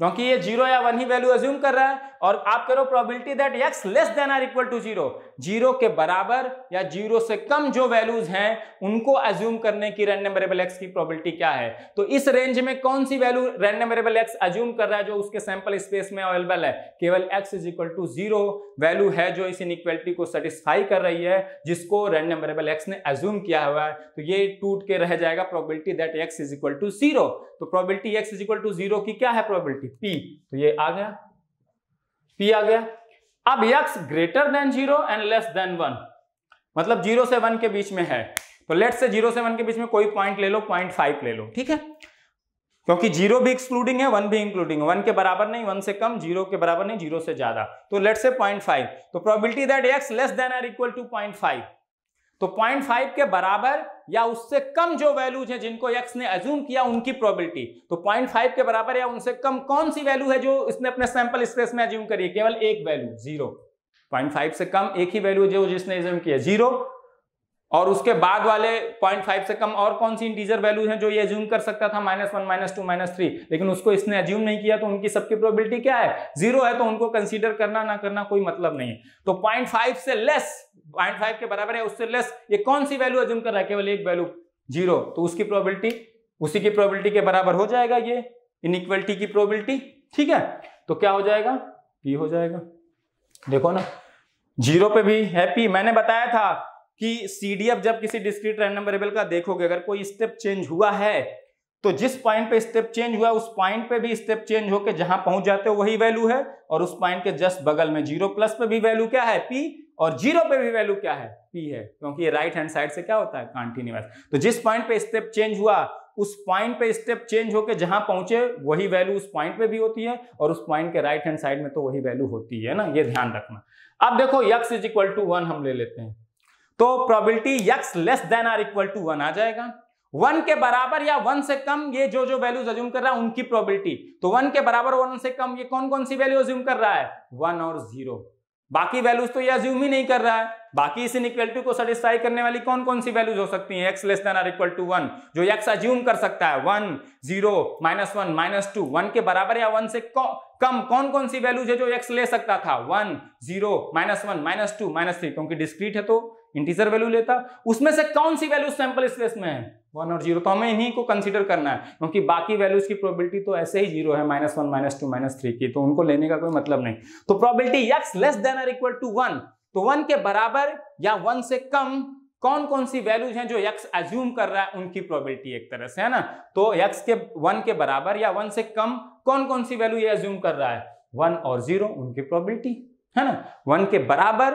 क्योंकि ये जीरो या वन ही वैल्यू एज्यूम कर रहा है और आप करो probability that x less than or equal to zero zero के बराबर या जीरो से कम जो वैल्यूज हैं उनको एज्यूम करने की रैंडम वेरिएबल एक्स की प्रोबेबिलिटी क्या है तो इस रेंज में कौन सी value random variable x assume कर रहा है जो उसके सैंपल स्पेस में अवेलेबल है केवल x is equal to zero value है जो इस इनक्वलिटी को सेटिस्फाई कर रही है जिसको रैंडम वेरिएबल एक्स ने एज्यूम किया हुआ है तो ये टूट के रह जाएगा probability that x is equal to zero तो probability x is equal to zero की क्या है प्रोबेबिलिटी पी तो ये आ गया पी आ गया अब x greater than zero and less than one मतलब जीरो से वन के बीच में है तो लेट से जीरो से वन के बीच में कोई पॉइंट ले लो पॉइंट फाइव ले लो ठीक है क्योंकि जीरो भी एक्सक्लूडिंग है वन भी इंक्लूडिंग है वन के बराबर नहीं वन से कम जीरो के बराबर नहीं जीरो से ज्यादा तो लेट से पॉइंट फाइव तो probability that x less than or equal to point five तो पॉइंट फाइव के बराबर या उससे कम जो वैल्यूज हैं जिनको एक्स ने एज्यूम किया उनकी प्रोबेबिलिटी तो पॉइंट फाइव के बराबर या उनसे कम कौन सी वैल्यू है जो इसने अपने सैंपल स्पेस में एज्यूम करी केवल एक वैल्यू जीरो पॉइंट फाइव से कम एक ही वैल्यू जो जिसने एज्यूम किया जीरो और उसके बाद वाले पॉइंट फाइव से कम और कौन सी इंटीजर वैल्यू हैं जो ये एज्यूम कर सकता था minus one minus two minus three लेकिन उसको इसने एज्यूम नहीं किया तो उनकी सबकी प्रोबेबिलिटी क्या है जीरो है तो उनको कंसीडर करना ना करना कोई मतलब नहीं है तो 0.5 से लेस 0.5 के बराबर है उससे लेस ये कौन सी वैल्यू एज्यूम कर रहा है केवल एक वैल्यू जीरो तो उसकी प्रॉबिलिटी उसी की प्रॉबिलिटी के बराबर हो जाएगा ये इनिक्वलिटी की प्रॉबिलिटी ठीक है तो क्या हो जाएगा पी हो जाएगा देखो ना जीरो पे भी है पी मैंने बताया था कि सीडीएफ जब किसी डिस्क्रीट रैंडम वेरिएबल का देखोगे अगर कोई स्टेप चेंज हुआ है तो जिस पॉइंट पे स्टेप चेंज हुआ उस पॉइंट पे भी स्टेप चेंज होकर जहां पहुंच जाते हो वही वैल्यू है और उस पॉइंट के जस्ट बगल में जीरो प्लस पे भी वैल्यू क्या है पी और जीरो पे भी वैल्यू क्या है पी है क्योंकि ये राइट हैंड साइड से क्या होता है कॉन्टिन्यूस तो जिस पॉइंट पे स्टेप चेंज हुआ उस पॉइंट पे स्टेप चेंज होकर जहां पहुंचे वही वैल्यू उस पॉइंट पे भी होती है और उस पॉइंट के राइट हैंड साइड में तो वही वैल्यू होती है ना ये ध्यान रखना अब देखो x is equal to one हम ले लेते हैं तो probability x less than or equal to one आ जाएगा वन के बराबर या वन से कम ये जो जो वैल्यूज अज्यूम कर रहा है उनकी प्रोबेबिलिटी तो वन के बराबर वन से कम ये कौन कौन सी वैल्यू अज्यूम कर रहा है वन और जीरो बाकी वैल्यूज तो ये अज्यूम ही नहीं कर रहा है बाकी इस इनइक्वल को सेटिस्फाई करने वाली कौन कौन सी वैल्यूज हो सकती हैं x less than or equal to one जो एक्स अज्यूम कर सकता है one zero minus one minus two one के बराबर या वन से कौ, कम कौन कौन सी वैल्यूज है जो एक्स ले सकता था one zero minus one minus two minus three क्योंकि डिस्क्रीट है तो इंटीजर वैल्यू लेता उसमें से कौन सी वैल्यू सैंपल स्पेस में है वन और जीरो तो हमें इन्हीं को कंसीडर करना है क्योंकि बाकी वैल्यूज की प्रोबेबिलिटी तो ऐसे ही जीरो है minus one minus two minus three की तो उनको लेने का कोई मतलब नहीं तो probability x less than or equal to one तो वन के बराबर या वन से कम कौन कौन सी वैल्यूज हैं जो यक्स एज्यूम कर रहा है उनकी प्रोबेबिलिटी एक तरह से है ना तो यक्स के वन के बराबर या वन से कम कौन कौन सी वैल्यू ये एज्यूम कर रहा है वन और जीरो उनकी प्रोबेबिलिटी है ना वन के बराबर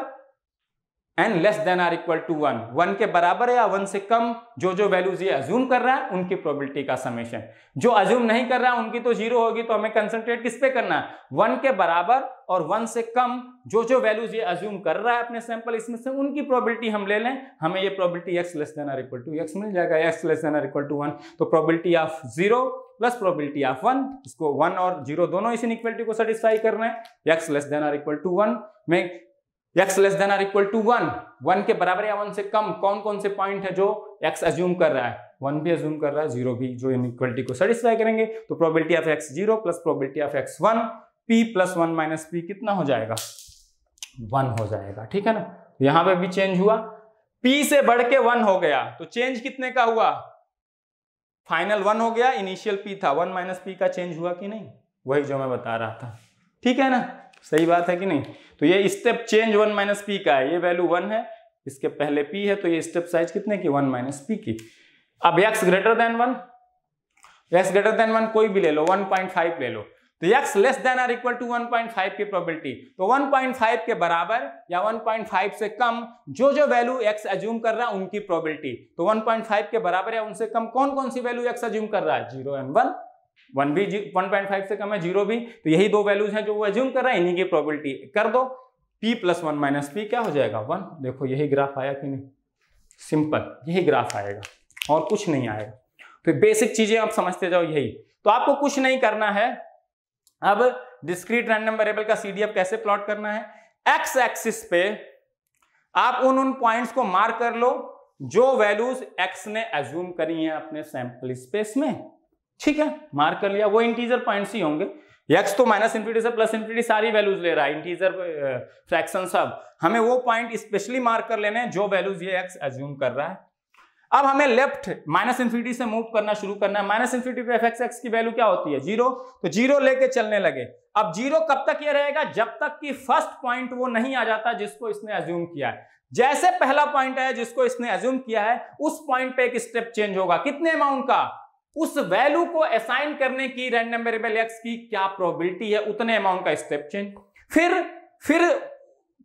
n less than or equal to one one के बराबर है या वन से कम जो जो वैल्यूज ये अज्यूम कर रहा है उनकी प्रोबेबिलिटी का समेशन जो अज्यूम नहीं कर रहा है उनकी तो जीरो होगी तो हमें कंसंट्रेट किस पे करना है वन के बराबर और वन से कम जो जो वैल्यूज ये अज्यूम कर रहा है अपने सैंपल इसमें से उनकी प्रोबेबिलिटी हम ले लें हमें ये probability x less than or equal to x मिल जाएगा x less than or equal to one तो probability of zero plus probability of one इसको वन और जीरो दोनों इस इनक्वलिटी को सेटिस्फाई कर रहे हैं x less than or equal to one में x less than or equal to one one के बराबर या वन से कम कौन कौन से पॉइंट है जो x एज्यूम कर रहा है वन भी एज्यूम कर रहा है जीरो भी जो इन इक्वलिटी को सेटिस्फाई करेंगे तो probability of x zero plus probability of x one p plus one minus p कितना हो जाएगा वन हो जाएगा ठीक है ना यहां पे भी चेंज हुआ p से बढ़ के वन हो गया तो चेंज कितने का हुआ फाइनल वन हो गया इनिशियल p था वन माइनस पी का चेंज हुआ कि नहीं वही जो मैं बता रहा था ठीक है ना सही बात है कि नहीं तो ये step change one minus p का है ये वैल्यू वन है इसके पहले पी है तो ये स्टेप साइज कितने की वन माइनस पी की अब x greater than one x greater than one कोई भी ले लो वन पॉइंट फाइव ले लो तो x less than or equal to 1.5 की प्रोबेबिलिटी तो 1.5 के बराबर या 1.5 से कम जो जो वैल्यू एक्स एज्यूम कर रहा है उनकी प्रोबेबिलिटी तो 1.5 के बराबर या उनसे कम कौन कौन सी वैल्यू एक्स एज्यूम कर रहा है जीरो एंड वन वन भी वन पॉइंट फाइव से कम है जीरो भी तो यही दो वैल्यूज हैं जो वो एज्यूम कर रहा है इन्हीं की प्रोबेबिलिटी कर दो p plus one minus p क्या हो जाएगा वन देखो यही ग्राफ आया कि नहीं सिंपल यही ग्राफ आएगा और कुछ नहीं आएगा तो बेसिक चीजें आप समझते जाओ यही तो आपको कुछ नहीं करना है अब डिस्क्रीट रैंडम वेरिएबल का सीडीएफ कैसे प्लॉट करना है एक्स एक्सिस पे आप उन उन पॉइंट्स को मार्क कर लो जो वैल्यूज एक्स ने एज्यूम करी हैं अपने सैंपल स्पेस में ठीक है मार्क कर लिया वो इंटीजर पॉइंट्स ही होंगे एक्स तो माइनस इन्फिनिटी से प्लस इन्फिनिटी सारी वैल्यूज ले रहा है इंटीजर फ्रैक्शन सब हमें वो पॉइंट स्पेशली मार्क कर लेने हैं जो वैल्यूज ये एक्स एज्यूम कर रहा है अब हमें लेफ्ट माइनस इन्फिनिटी से मूव करना शुरू करना है माइनस इन्फिनिटी पे एक्स की वैल्यू क्या होती है जीरो तो जीरो लेके चलने लगे अब जीरो कब तक ये रहेगा जब तक कि फर्स्ट पॉइंट वो नहीं आ जाता जिसको इसने एज्यूम किया है जैसे पहला पॉइंट है जिसको इसने एज्यूम किया है उस पॉइंट पे एक स्टेप चेंज होगा कितने अमाउंट का उस वैल्यू को असाइन करने की रैंडम वेरिएबल एक्स की क्या प्रोबेबिलिटी है उतने अमाउंट का स्टेप चेंज फिर फिर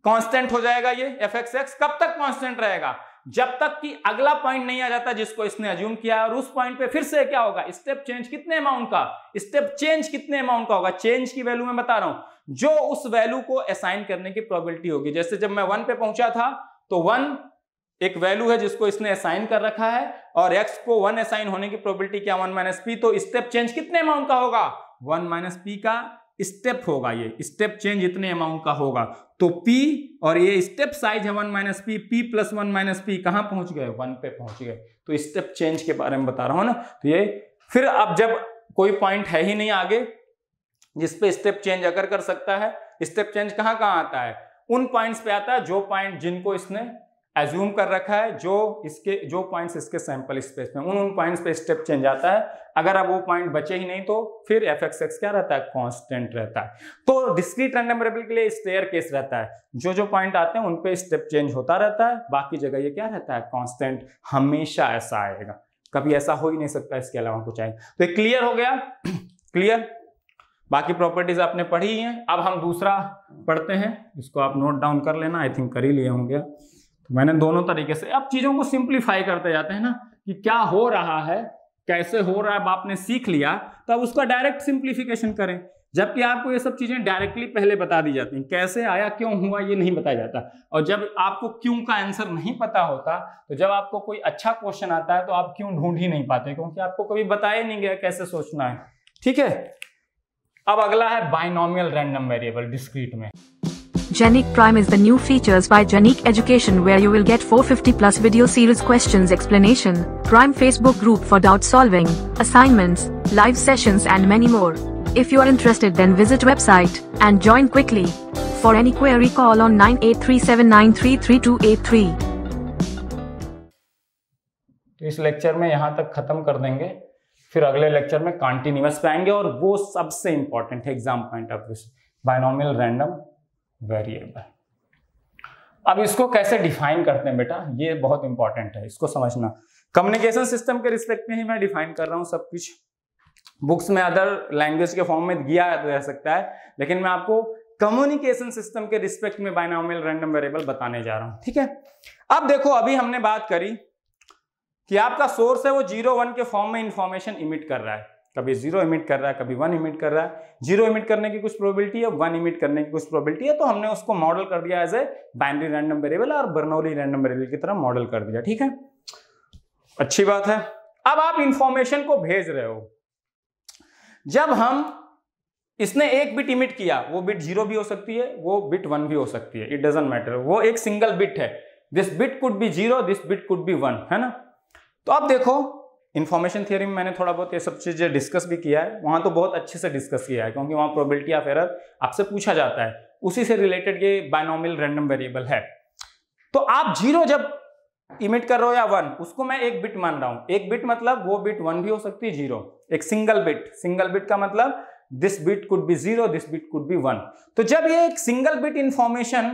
कांस्टेंट हो जाएगा ये एफ एक्स एक्स कब तक कांस्टेंट रहेगा जब तक कि अगला पॉइंट नहीं आ जाता जिसको इसने अज्यूम किया और उस पॉइंट पे फिर से क्या होगा स्टेप चेंज कितने अमाउंट का स्टेप चेंज कितने अमाउंट का होगा चेंज की वैल्यू मैं बता रहा हूं जो उस वैल्यू को असाइन करने की प्रोबेबिलिटी होगी जैसे जब मैं वन पे पहुंचा था तो वन एक वैल्यू है जिसको इसने असाइन कर रखा है और एक्स को वन असाइन होने की प्रोबेबिलिटी क्या वन माइनस पी तो स्टेप चेंज कितने अमाउंट का होगा वन माइनस पी का स्टेप होगा ये स्टेप चेंज इतने अमाउंट का होगा तो पी और ये स्टेप साइज है one minus p p plus one minus p कहाँ पहुंच गए वन पे पहुंच गए तो स्टेप चेंज के बारे में बता रहा हूं ना तो ये फिर अब जब कोई पॉइंट है ही नहीं आगे जिसपे स्टेप चेंज अगर कर सकता है स्टेप चेंज कहाँ कहाँ आता है उन पॉइंट्स पे आता है जो पॉइंट जिनको इसने एज्यूम कर रखा है जो इसके जो पॉइंट्स इसके सैंपल स्पेस में उन उन पॉइंट्स पे स्टेप चेंज आता है अगर अब वो पॉइंट बचे ही नहीं तो फिर एफ एक्स एक्स क्या रहता है कांस्टेंट रहता है तो डिस्क्रीट रैंडम वेरिएबल के लिए स्टेयर केस रहता है जो जो पॉइंट आते हैं उन पे स्टेप चेंज होता रहता है बाकी जगह ये क्या रहता है कॉन्स्टेंट हमेशा ऐसा आएगा कभी ऐसा हो ही नहीं सकता इसके अलावा कुछ आएगा तो क्लियर हो गया क्लियर बाकी प्रॉपर्टीज आपने पढ़ी ही हैं अब हम दूसरा पढ़ते हैं इसको आप नोट डाउन कर लेना आई थिंक कर ही लिए होंगे तो मैंने दोनों तरीके से अब चीज़ों को सिंप्लीफाई करते जाते हैं ना कि क्या हो रहा है कैसे हो रहा है अब आपने सीख लिया तो अब उसका डायरेक्ट सिंप्लीफिकेशन करें जबकि आपको ये सब चीज़ें डायरेक्टली पहले बता दी जाती हैं कैसे आया क्यों हुआ ये नहीं बताया जाता और जब आपको क्यों का आंसर नहीं पता होता तो जब आपको कोई अच्छा क्वेश्चन आता है तो आप क्यों ढूंढ ही नहीं पाते क्योंकि आपको कभी बताया नहीं गया कैसे सोचना है ठीक है अब अगला है बाइनॉमियल रैंडम वेरिएबल डिस्क्रीट में Genic Prime is the new features by Genic Education where you will get 450 plus video series questions explanation, Prime Facebook group for doubt solving, assignments, live sessions and many more. If you are interested then visit website and join quickly. For any query call on 9837933283. तो इस lecture में यहाँ तक खत्म कर देंगे फिर अगले लेक्चर में कॉन्टिन्यूस पाएंगे और वो सबसे इंपॉर्टेंट है exam point of view binomial random variable अब इसको कैसे डिफाइन करते हैं बेटा ये बहुत इंपॉर्टेंट है इसको समझना कम्युनिकेशन सिस्टम के रिस्पेक्ट में ही मैं डिफाइन कर रहा हूँ सब कुछ बुक्स में अदर लैंग्वेज के फॉर्म में दिया रह सकता है लेकिन मैं आपको कम्युनिकेशन सिस्टम के रिस्पेक्ट में बाइनॉमियल रैंडम वेरिएबल बताने जा रहा हूं ठीक है अब देखो अभी हमने बात करी कि आपका सोर्स है वो जीरो वन के फॉर्म में इंफॉर्मेशन इमिट कर रहा है कभी जीरो इमिट कर रहा है कभी वन इमिट कर रहा है जीरो इमिट करने की कुछ प्रोबेबिलिटी है वन इमिट करने की कुछ प्रोबेबिलिटी है तो हमने उसको मॉडल कर दिया as a binary random variable और बर्नौली रैंडम वेरिएबल की तरह मॉडल कर दिया ठीक है अच्छी बात है अब आप इंफॉर्मेशन को भेज रहे हो जब हम इसने एक बिट इमिट किया वो बिट जीरो भी हो सकती है वो बिट वन भी हो सकती है इट डजेंट मैटर वो एक सिंगल बिट है this bit could be zero this bit could be one है ना तो अब देखो इन्फॉर्मेशन थियरी में मैंने थोड़ा बहुत ये सब चीज़ें डिस्कस भी किया है वहाँ तो बहुत अच्छे से डिस्कस किया है क्योंकि वहाँ प्रोबेबिलिटी ऑफ एरर आपसे पूछा जाता है उसी से रिलेटेड ये बायनॉमिल रैंडम वेरिएबल है तो आप जीरो जब इमिट कर रहे हो या वन उसको मैं एक बिट मान रहा हूं एक बिट मतलब वो बिट वन भी हो सकती है जीरो एक सिंगल बिट सिंगल बिट का मतलब this bit could be zero this bit could be one तो जब ये एक सिंगल बिट इन्फॉर्मेशन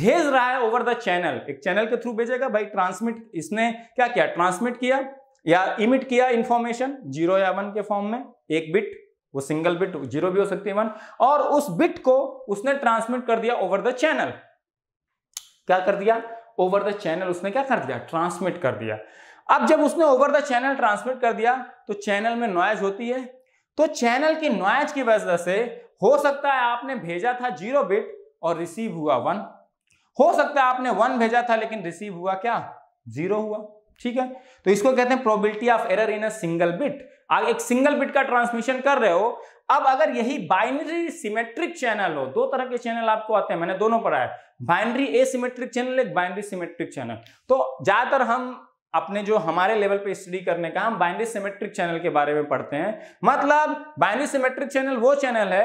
भेज रहा है ओवर द चैनल एक चैनल के थ्रू भेजेगा भाई ट्रांसमिट इसने क्या किया ट्रांसमिट किया या इमिट किया इंफॉर्मेशन जीरो या वन के फॉर्म में एक बिट वो सिंगल बिट जीरो भी हो सकती है वन और उस बिट को उसने ट्रांसमिट कर दिया ओवर द चैनल क्या कर दिया ओवर द चैनल उसने क्या कर दिया ट्रांसमिट कर दिया अब जब उसने ओवर द चैनल ट्रांसमिट कर दिया तो चैनल में नॉइज होती है तो चैनल की नॉइज की वजह से हो सकता है आपने भेजा था जीरो बिट और रिसीव हुआ वन हो सकता है आपने वन भेजा था लेकिन रिसीव हुआ क्या जीरो हुआ ठीक है तो इसको कहते हैं probability of error in a single bit आप एक सिंगल बिट का ट्रांसमिशन कर रहे हो अब अगर यही बाइनरी सिमेट्रिक चैनल हो दो तरह के चैनल आपको आते हैं मैंने दोनों पढ़ाया बाइनरी ए सिमेट्रिक चैनल एक बाइनरी सिमेट्रिक चैनल तो ज्यादातर हम अपने जो हमारे लेवल पे स्टडी करने का हम बाइनरी सिमेट्रिक चैनल के बारे में पढ़ते हैं मतलब बाइनरी सिमेट्रिक चैनल वो चैनल है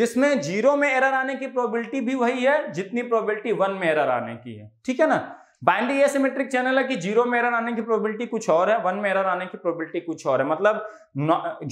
जिसमें जीरो में एरर आने की प्रोबेबिलिटी भी वही है जितनी प्रोबेबिलिटी वन में एरर आने की है ठीक है ना बाइंडिंग एसिमेट्रिक चैनल है कि जीरो में एरर आने की प्रोबेबिलिटी कुछ और है वन में एरर आने की प्रोबेबिलिटी कुछ और है मतलब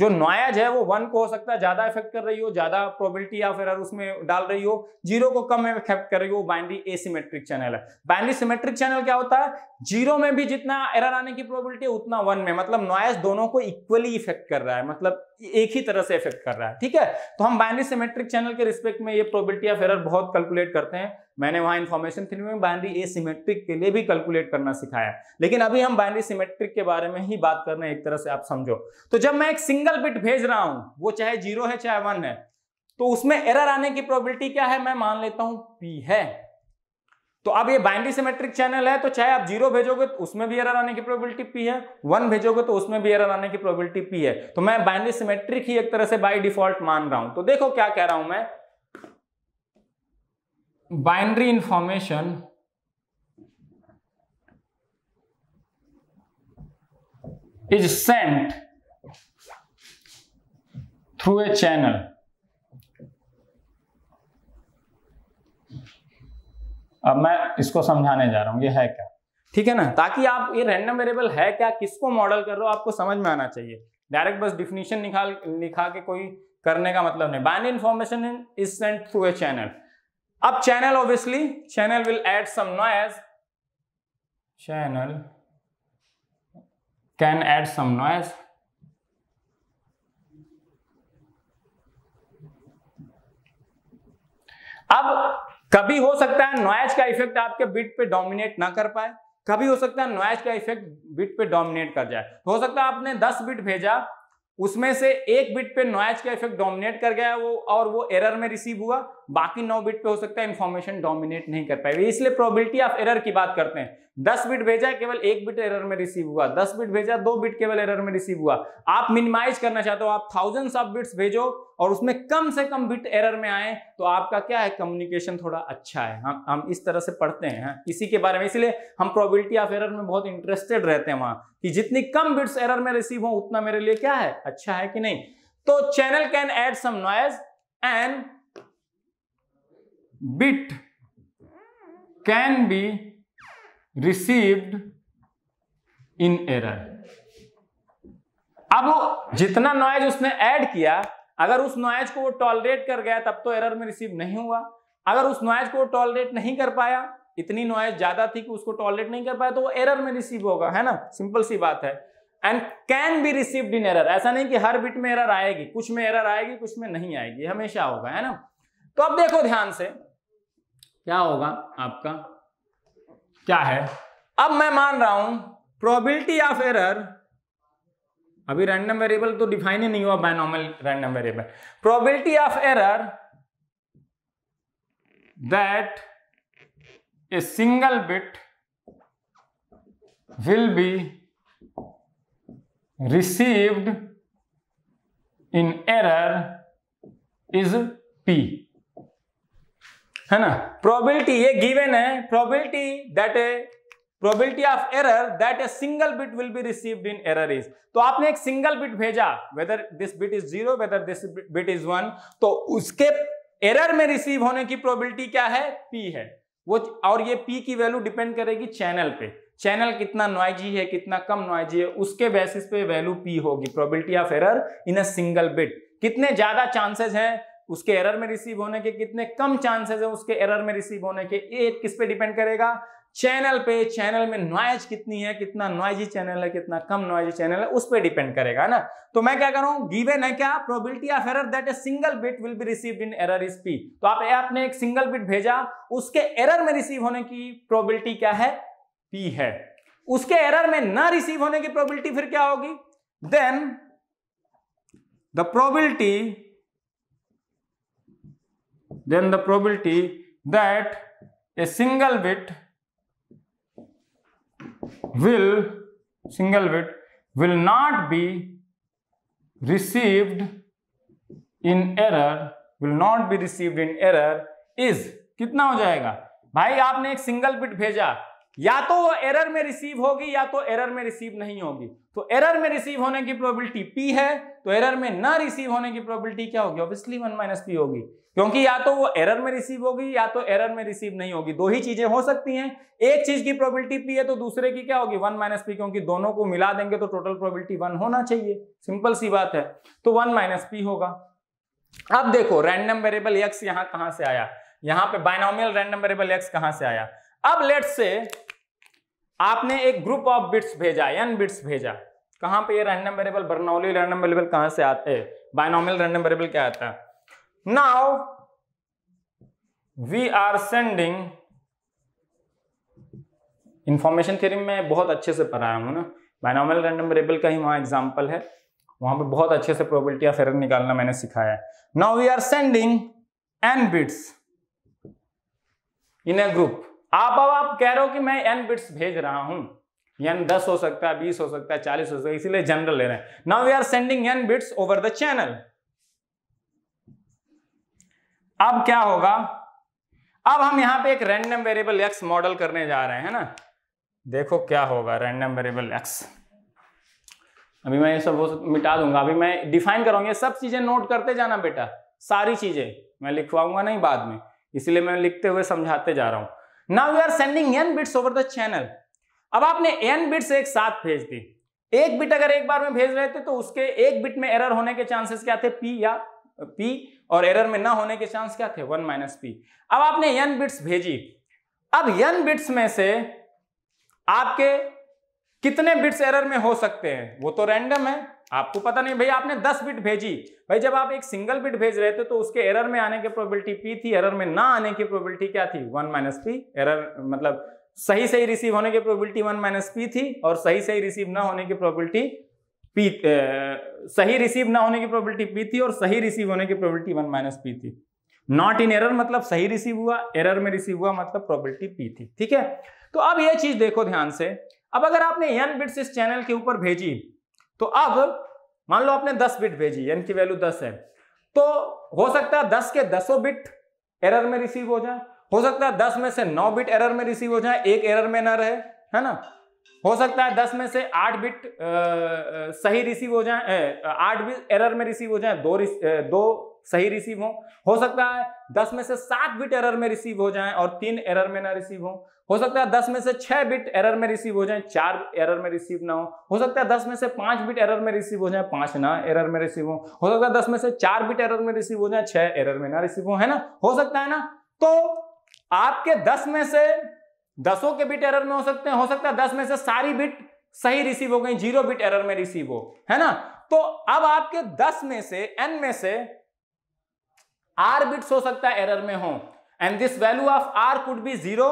जो नॉयज है वो वन को हो सकता है ज्यादा इफेक्ट कर रही हो ज्यादा प्रोबेबिलिटी या फिर उसमें डाल रही हो जीरो को कम इफेक्ट कर रही हो बाइंडिंग एसिमेट्रिक चैनल है बाइंडिंग सिमेट्रिक चैनल क्या होता है जीरो में भी जितना एरर आने की प्रोबेबिलिटी है उतना वन में मतलब नॉइस दोनों को इक्वली इफेक्ट कर रहा है मतलब एक ही तरह से इफेक्ट कर रहा है ठीक है तो हम बाइनरी सिमेट्रिक चैनल के रिस्पेक्ट में ये प्रोबेबिलिटी ऑफ एरर बहुत कैलकुलेट करते हैं मैंने वहां इन्फॉर्मेशन थ्री में बाइनरी ए सिमेट्रिक के लिए भी कैलकुलेट करना सिखाया लेकिन अभी हम बाइनरी सिमेट्रिक के बारे में ही बात कर रहे हैं एक तरह से आप समझो तो जब मैं एक सिंगल बिट भेज रहा हूं वो चाहे जीरो है चाहे वन है तो उसमें एरर आने की प्रोबेबिलिटी क्या है मैं मान लेता हूं पी है तो अब ये बाइनरी सिमेट्रिक चैनल है तो चाहे आप जीरो भेजोगे तो उसमें भी एरर आने की प्रोबेबिलिटी पी है वन भेजोगे तो उसमें भी एरर आने की प्रोबेबिलिटी पी है तो मैं बाइनरी सिमेट्रिक ही एक तरह से बाई डिफॉल्ट मान रहा हूं तो देखो क्या कह रहा हूं मैं binary information is sent through a channel अब मैं इसको समझाने जा रहा हूँ ये है क्या ठीक है ना ताकि आप ये रैंडम वेरिएबल है क्या किसको मॉडल कर रहे हो आपको समझ में आना चाहिए डायरेक्ट बस डिफिनीशन निकाल लिखा के कोई करने का मतलब नहीं binary information is sent through a channel अब channel obviously channel will add some noise channel can add some noise अब कभी हो सकता है नॉइज का इफेक्ट आपके बिट पे डोमिनेट ना कर पाए कभी हो सकता है नॉइज का इफेक्ट बिट पे डोमिनेट कर जाए हो सकता है आपने 10 बिट भेजा उसमें से एक बिट पे नॉइज का इफेक्ट डोमिनेट कर गया वो और वो एरर में रिसीव हुआ बाकी नौ बिट पे हो सकता है इन्फॉर्मेशन डोमिनेट नहीं कर पाएगा इसलिए प्रोबेबिलिटी ऑफ एरर की बात करते हैं दस बिट भेजा है केवल एक बिट एरर में रिसीव हुआ दस बिट भेजा दो बिट केवल एरर में रिसीव हुआ आप मिनिमाइज करना चाहते हो आप थाउजेंड्स ऑफ बिट्स भेजो और उसमें कम से कम बिट एरर में आए तो आपका क्या है कम्युनिकेशन थोड़ा अच्छा है हम हम इस तरह से पढ़ते हैं हाँ। इसी के बारे में इसलिए हम प्रोबेबिलिटी ऑफ एरर में बहुत इंटरेस्टेड रहते हैं वहां कि जितनी कम बिट्स एरर में रिसीव हो उतना मेरे लिए क्या है अच्छा है कि नहीं तो channel can add some noise and bit can be received in error अब जितना नॉइज उसने ऐड किया अगर उस नॉइज को वो टॉलरेट कर गया तब तो एरर में रिसीव नहीं हुआ अगर उस नॉइज को टॉलरेट नहीं कर पाया इतनी नॉइज ज्यादा थी कि उसको टॉलरेट नहीं कर पाया तो वो एरर में रिसीव होगा है ना सिंपल सी बात है and can be received in error ऐसा नहीं कि हर बिट में एरर आएगी कुछ में एरर आएगी कुछ में नहीं आएगी हमेशा होगा है ना तो अब देखो ध्यान से क्या होगा आपका क्या है अब मैं मान रहा हूं प्रोबेबिलिटी ऑफ एरर अभी रैंडम वेरिएबल तो डिफाइन ही नहीं हुआ binomial random variable probability of error that a single bit will be received in error is P है ना प्रोबेबिलिटी ये गिवेन है probability that a probability of error that a single bit will be received in error is तो आपने एक single bit भेजा whether this bit is zero whether this bit is one तो उसके एरर में receive होने की प्रोबेबिलिटी क्या है पी है वो और ये पी की वैल्यू डिपेंड करेगी चैनल पे चैनल कितना नॉइजी है कितना कम नॉइजी है उसके बेसिस पे वैल्यू पी होगी probability of error in a single bit कितने ज्यादा चांसेस हैं उसके एरर में रिसीव होने के कितने कम चांसेस है उसके एरर में रिसीव होने के ये किस पे डिपेंड करेगा चैनल पे चैनल में नॉइज कितनी है कितना नॉइजी चैनल है कितना कम नॉइजी चैनल है उस पर डिपेंड करेगा ना तो मैं क्या करूं गिवन है क्या probability of error that a single bit will be received in error is P तो आप आपने एक सिंगल बिट भेजा उसके एरर में रिसीव होने की प्रोबेबिलिटी क्या है पी है उसके एरर में ना रिसीव होने की प्रोबेबिलिटी फिर क्या होगी then the probability then the probability that a single bit will single bit will not be received in error will not be received in error is कितना हो जाएगा भाई आपने एक सिंगल बिट भेजा या तो वो एरर में रिसीव होगी या तो एरर में रिसीव नहीं होगी तो एरर में रिसीव होने की प्रोबेबिलिटी पी है तो एरर में ना रिसीव होने की प्रोबेबिलिटी क्या होगी ऑब्वियसली वन माइनस पी होगी क्योंकि या तो वो एरर में रिसीव होगी या तो एरर में रिसीव नहीं होगी दो ही चीजें हो सकती हैं एक चीज की प्रोबेबिलिटी पी है तो दूसरे की क्या होगी वन माइनस पी क्योंकि दोनों को मिला देंगे तो टोटल प्रोबेबिलिटी वन होना चाहिए सिंपल सी बात है तो वन माइनस पी होगा अब देखो रैंडम वेरिएबल एक्स यहां कहां से आया यहां पर बाइनोमियल रैंडम वेरिएबल एक्स कहां से आया अब लेट्स से आपने एक ग्रुप ऑफ बिट्स भेजा एन बिट्स भेजा कहाँ पे ये random variable Bernoulli random variable कहाँ से आते हैं बायनॉमियल रैंडम वेरिएबल क्या आता है now we are sending information theory में बहुत अच्छे से पढ़ाया हूँ ना बायनॉमियल रैंडम वेरिएबल का ही वहाँ एग्जाम्पल है वहां पे बहुत अच्छे से प्रोबेबिलिटी ऑफ एरर निकालना मैंने सिखाया है now we are sending N bits in a group आप अब आप कह रहे हो कि मैं एन बिट्स भेज रहा हूं एन दस हो सकता है बीस हो सकता है चालीस हो सकता है इसीलिए जनरल ले रहे हैं now we are sending N bits over the channel अब क्या होगा अब हम यहां पे एक रैंडम वेरिएबल एक्स मॉडल करने जा रहे हैं ना देखो क्या होगा रैंडम वेरिएबल एक्स अभी मैं ये सब मिटा दूंगा अभी मैं डिफाइन करूंगा ये सब चीजें नोट करते जाना बेटा सारी चीजें मैं लिखवाऊंगा नहीं बाद में इसलिए मैं लिखते हुए समझाते जा रहा हूं now you are sending N bits over the channel अब आपने एन बिट्स एक साथ भेज दी एक बिट अगर एक बार में भेज रहे थे तो उसके एक बिट में एरर होने के चांसेस क्या थे पी या पी और एरर में ना होने के चांस क्या थे वन माइनस पी अब आपने एन बिट्स भेजी अब एन बिट्स में से आपके कितने बिट्स एरर में हो सकते हैं वो तो रैंडम है आपको पता नहीं भाई आपने 10 बिट भेजी भाई जब आप एक सिंगल बिट भेज रहे थे तो उसके एरर में आने की प्रोबेबिलिटी पी थी एरर में ना आने की प्रोबेबिलिटी क्या थी वन माइनस पी एरर मतलब सही सही रिसीव होने की प्रोबेबिलिटी वन माइनस पी थी और सही सही रिसीव ना होने की प्रोबेबिलिटी पी सही रिसीव ना होने की प्रोबेबिलिटी पी थी और सही रिसीव होने की प्रोबेबिलिटी वन माइनस पी थी नॉट इन एरर मतलब सही रिसीव हुआ एरर में रिसीव हुआ मतलब प्रोबेबिलिटी पी थी ठीक है तो अब यह चीज देखो ध्यान से अब अगर आपने एन बिट्स इस चैनल के ऊपर भेजी तो अब मान लो आपने 10 बिट भेजी एन की वैल्यू 10 है तो हो सकता है 10 के दसों बिट एरर में रिसीव हो जाए हो सकता है 10 में से 9 बिट एरर में रिसीव हो जाए एक एरर में ना रहे है ना हो सकता है 10 में से 8 बिट आ, सही रिसीव हो जाए 8 बिट एरर में रिसीव हो जाए दो दो सही रिसीव हो हो सकता है दस में से सात बिट एरर में रिसीव हो जाए और तीन एरर में ना रिसीव हो हो सकता है दस में से छह बिट एरर में रिसीव हो जाए चार एरर में रिसीव ना हो हो सकता है दस में से पांच बिट एरर में रिसीव हो जाए पांच ना एरर में रिसीव हो हो सकता है दस में से चार बिट एरर में रिसीव हो जाए छह एरर में ना रिसीव हो है ना हो सकता है ना तो आपके दस में से दसों के बिट एरर में हो सकते हैं हो सकता है दस में से सारी बिट सही रिसीव हो गई जीरो बिट एरर में रिसीव हो है ना तो अब आपके दस में से एन में से आर बिट्स हो सकता है एरर में हो and this value of R could be zero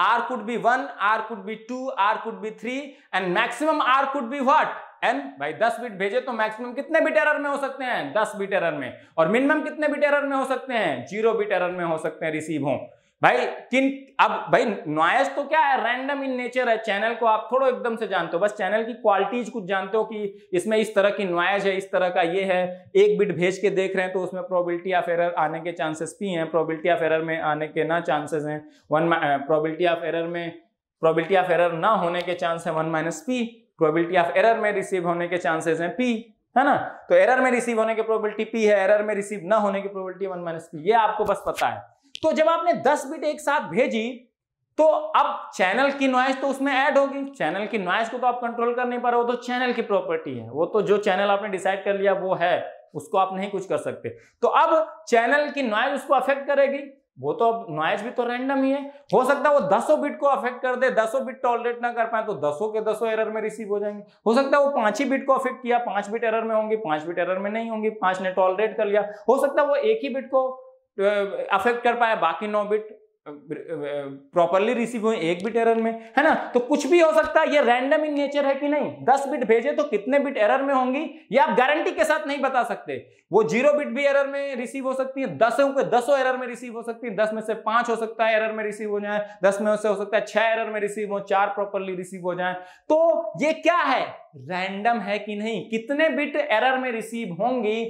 R could be one R could be two R could be three and maximum R could be what N भाई 10 bit भेजे तो maximum कितने bit error में हो सकते हैं 10 bit error में और मिनिमम कितने बिट एरर में हो सकते हैं जीरो बिट एरर में हो सकते हैं रिसीव हो भाई किन अब भाई नॉइस तो क्या है रैंडम इन नेचर है चैनल को आप थोड़ा एकदम से जानते हो बस चैनल की क्वालिटीज कुछ जानते हो कि इसमें इस तरह की नॉइज है इस तरह का ये है एक बिट भेज के देख रहे हैं तो उसमें प्रोबेबिलिटी ऑफ एरर आने के चांसेस भी हैं प्रोबेबिलिटी ऑफ एरर में आने के ना चांसेस हैं वन प्रोबेबिलिटी ऑफ एरर में प्रोबेबिलिटी ऑफ एरर ना होने के चांस है one minus P probability of error में रिसीव होने के चांसेस हैं पी है ना तो एरर में रिसीव होने की प्रोबेबिलिटी पी है एरर में रिसीव ना होने की प्रोबेबिलिटी वन माइनस पी ये आपको बस पता है तो जब आपने 10 बिट एक साथ भेजी तो अब चैनल की नॉइज तो उसमें ऐड होगी चैनल की नॉइज को तो आप कंट्रोल कर नहीं पा रहे हो तो चैनल की प्रॉपर्टी है वो तो जो चैनल आपने डिसाइड कर लिया वो है उसको आप नहीं कुछ कर सकते तो अब चैनल की नॉइज उसको अफेक्ट करेगी वो तो अब नॉइज भी तो रैंडम ही है हो सकता है वो दसों बिट को अफेक्ट कर दे दसों बिट टॉलरेट ना कर पाए तो दसों के दसों एरर में रिसीव हो जाएंगे हो सकता है वो पांच ही बिट को अफेक्ट किया पांच बिट एरर में होंगी पांच बिट एरर में नहीं होंगी पांच ने टॉलरेट कर लिया हो सकता है वो एक ही बिट को अफेक्ट कर पाया बाकी नौ बिट प्रॉपरली रिसीव हुए एक बिट एरर में है ना तो कुछ भी हो सकता है ये रैंडम इन नेचर है कि नहीं दस बिट भेजे तो कितने बिट एरर में होंगी ये आप गारंटी के साथ नहीं बता सकते वो जीरो बिट भी एरर में रिसीव हो सकती है दसों के दसों एरर में रिसीव हो सकती है दस में से पांच हो सकता है एरर में रिसीव हो जाए दस में से हो सकता है छह एरर में रिसीव हो चार प्रॉपरली रिसीव हो जाए तो ये क्या है रैंडम है कि नहीं कितने बिट एरर में रिसीव होंगी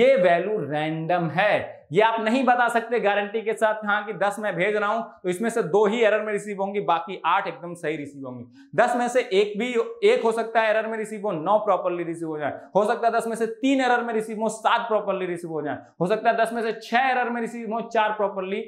ये वैल्यू रैंडम है ये आप नहीं बता सकते गारंटी के साथ हाँ कि दस मैं भेज रहा हूं तो इसमें से दो ही एरर में रिसीव होंगी बाकी आठ एकदम सही रिसीव होंगी दस में से एक भी एक हो सकता है एरर में रिसीव हो नौ प्रॉपरली रिसीव हो जाए हो सकता है दस में से तीन एरर में रिसीव हो सात प्रॉपरली रिसीव हो जाए हो सकता है दस में से छह एरर में रिसीव हो चार प्रॉपरली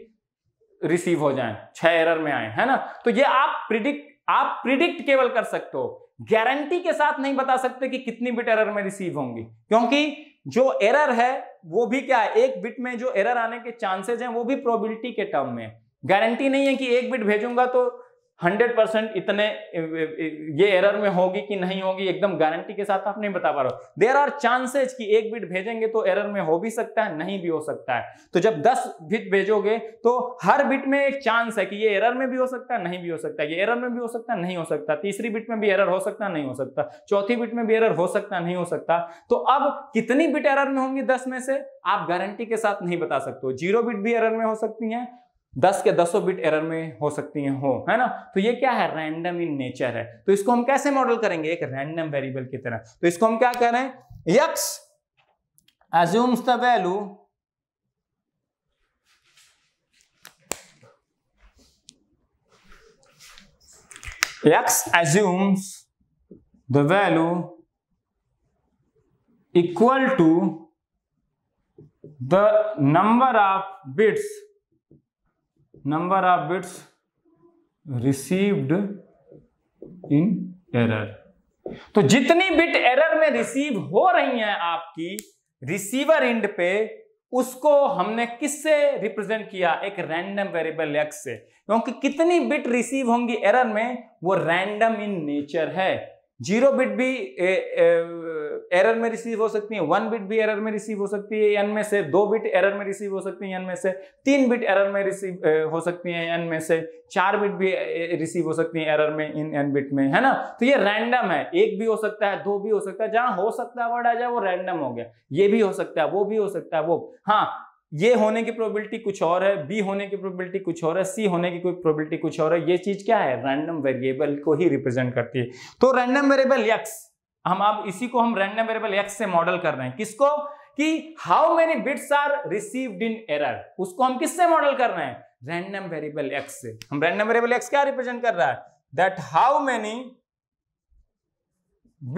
रिसीव हो जाए छह एरर में आए है ना तो ये आप प्रिडिक्ट आप प्रिडिक्ट केवल कर सकते हो गारंटी के साथ नहीं बता सकते कि कितनी बिट एरर में रिसीव होंगी क्योंकि जो एरर है वो भी क्या है एक बिट में जो एरर आने के चांसेज हैं वो भी प्रोबेबिलिटी के टर्म में गारंटी नहीं है कि एक बिट भेजूंगा तो हंड्रेड परसेंट इतने ये एरर में होगी कि नहीं होगी एकदम गारंटी के साथ आप नहीं बता पा रहे हो देर आर चांसेज कि एक बिट भेजेंगे तो एरर में हो भी सकता है नहीं भी हो सकता है तो जब दस बिट भेजोगे तो हर बिट में एक चांस है कि ये एरर में भी हो सकता है नहीं भी हो सकता ये एरर में भी हो सकता है नहीं हो सकता तीसरी बिट में भी एरर हो सकता नहीं हो सकता चौथी बिट में भी एरर हो सकता नहीं हो सकता तो अब कितनी बिट एरर में होंगी दस में से आप गारंटी के साथ नहीं बता सकते हो जीरो बिट भी एरर में हो सकती है दस के दसों बिट एरर में हो सकती हैं हो है ना तो ये क्या है रैंडम इन नेचर है तो इसको हम कैसे मॉडल करेंगे एक रैंडम वेरिएबल की तरह तो इसको हम क्या करें X assumes the value X assumes the value equal to the number of bits number of bits received in error तो जितनी बिट एरर में रिसीव हो रही हैं आपकी रिसीवर इंड पे उसको हमने किससे रिप्रेजेंट किया एक रैंडम वेरिएबल एक्स से क्योंकि कितनी बिट रिसीव होंगी एरर में वो रैंडम इन नेचर है जीरो बिट भी एरर में रिसीव हो सकती है वन बिट भी एरर में रिसीव हो सकती है एन में से दो बिट एरर में रिसीव हो सकती है एन में से तीन बिट एरर में रिसीव हो सकती है एन में से चार बिट भी रिसीव हो सकती है एरर में इन एन बिट में है ना तो ये रैंडम है एक भी हो सकता है दो भी हो सकता है जहां हो सकता है वर्ड आ जाए वो रैंडम हो गया ये भी हो सकता है वो भी हो सकता है वो हाँ ये होने की प्रोबेबिलिटी कुछ और है बी होने की प्रोबेबिलिटी कुछ और है सी होने की कोई प्रोबेबिलिटी कुछ और है ये चीज क्या है रैंडम वेरिएबल को ही रिप्रेजेंट करती है तो रैंडम वेरिएबल एक्स हम आप इसी को हम रैंडम वेरिएबल एक्स से मॉडल कर रहे हैं किसको कि how many bits are received in error उसको हम किससे मॉडल कर रहे हैं रैंडम वेरिएबल एक्स से हम रैंडम वेरिएबल एक्स क्या रिप्रेजेंट कर रहा है that how many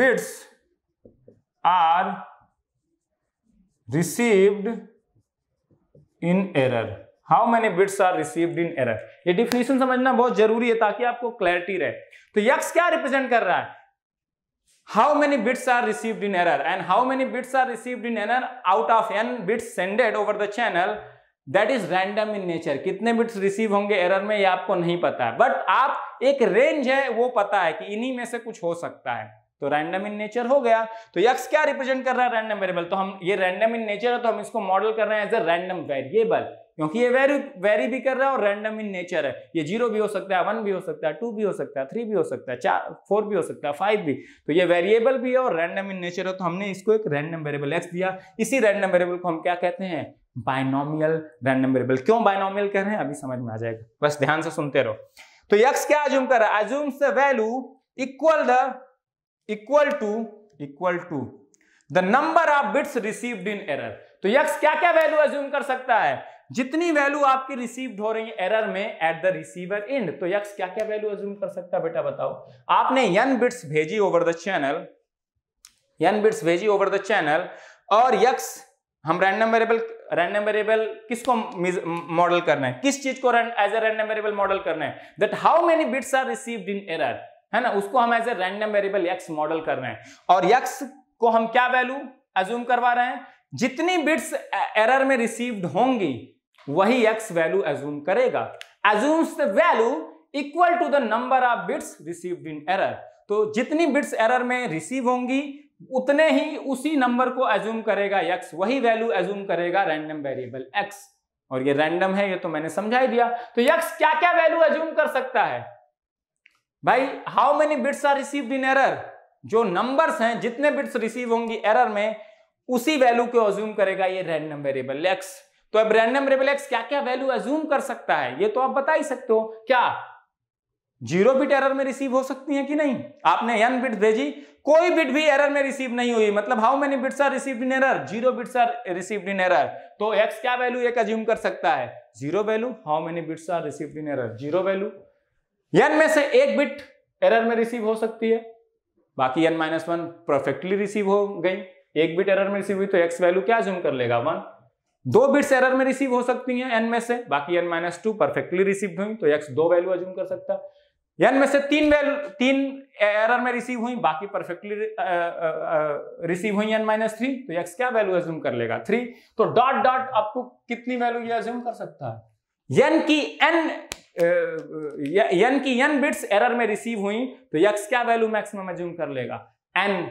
bits are received in error how many bits are received in error ये डिफिनेशन समझना बहुत जरूरी है ताकि आपको क्लैरिटी रहे तो यक्स क्या रिप्रेजेंट कर रहा है how many bits are received in error and how many bits are received in error out of N bits sended over the channel that is random in nature कितने bits receive होंगे error में यह आपको नहीं पता है but आप एक रेंज है वो पता है कि इन्हीं में से कुछ हो सकता है तो रैंडम इन नेचर हो गया तो यक्स क्या रिप्रेजेंट कर रहा है रैंडम वेरिएबल तो हम ये रैंडम इन नेचर है तो हम इसको मॉडल कर रहे हैं एज ए रैंडम वेरिएबल क्योंकि ये वेरी वेरी भी कर रहा है और रैंडम इन नेचर है ये जीरो भी हो सकता है वन भी हो सकता है टू भी हो सकता है थ्री भी हो सकता है चार फोर भी हो सकता है फाइव भी तो ये वेरिएबल भी है और रैंडम इन नेचर है तो हमने इसको एक रैंडम वेरिएबल एक्स दिया इसी रैंडम वेरिएबल को हम क्या कहते हैं बाइनोमियल रैंडम वेरिएबल क्यों बाइनोमियल कह रहे हैं अभी समझ में आ जाएगा बस ध्यान से सुनते रहो तो यक्स क्या अज्यूम कर रहा है assumes the value equal the equal to equal to the number of bits received in error तो यक्स क्या क्या वैल्यू एज्यूम कर सकता है जितनी वैल्यू आपकी रिसीव्ड हो रही है एरर में एट द रिसीवर इंड तो यक्स क्या क्या वैल्यू एज्यूम कर सकता है बेटा बताओ आपने यन बिट्स भेजी over the channel N bits भेजी ओवर द चैनल और यक्स हम रैंडम वेरिएबल रैंडम वेरिएबल किसको मॉडल करना है किस चीज को as a random variable model करना है that how many bits are received in error है ना उसको हम as a random variable X model कर रहे हैं और यक्स को हम क्या वैल्यू एज्यूम करवा रहे हैं जितनी बिट्स एरर e-, में रिसीव्ड होंगी वही एक्स वैल्यू एज्यूम करेगा assumes the value equal to the number of bits received in error तो जितनी बिट्स एरर में रिसीव होंगी उतने ही उसी नंबर को एज्यूम करेगा एक्स वही वैल्यू एज्यूम करेगा रैंडम वेरिएबल एक्स और ये रैंडम है ये तो मैंने समझा ही दिया तो यक्स क्या क्या वैल्यू एज्यूम कर सकता है भाई how many bits are receive in error जो नंबर्स हैं जितने बिट्स रिसीव होंगी एरर में उसी वैल्यू को अज्यूम करेगा ये रैंडम वेरिएबल एक्स तो अब रैंडम वेरिएबल एक्स क्या क्या वैल्यू अज्यूम कर सकता है ये तो आप बता ही सकते हो क्या जीरो बिट एरर में रिसीव हो सकती है कि नहीं आपने एन बिट भेजी कोई बिट भी एरर में रिसीव नहीं हुई मतलब how many bits are receive in error zero bits are receive in error तो एक्स क्या वैल्यू एक अज्यूम कर सकता है zero value how many bits are receive in error zero value N में से एक बिट एरर में रिसीव हो सकती है बाकी N minus one perfectly receive हो गई एक बिट एरर में रिसीव हुई तो एक्स वैल्यू क्या जूम कर लेगा वन दो बिट्स एरर में रिसीव हो सकती हैं एन में से बाकी N minus two perfectly receive हुई तो एक्स दो वैल्यू uh, uh, uh, तो अज्यूम तो कर सकता है एन में से तीन वैल्यू तीन एरर में रिसीव हुई बाकी परफेक्टली रिसीव हुई एन माइनस थ्री तो एक्स क्या वैल्यू अज्यूम कर लेगा थ्री तो डॉट डॉट आपको कितनी वैल्यू ये अज्यूम कर सकता है एन की एन यन की यन बिट्स एरर में रिसीव हुई तो यक्स क्या वैल्यू मैक्सिमम एज्यूम कर लेगा N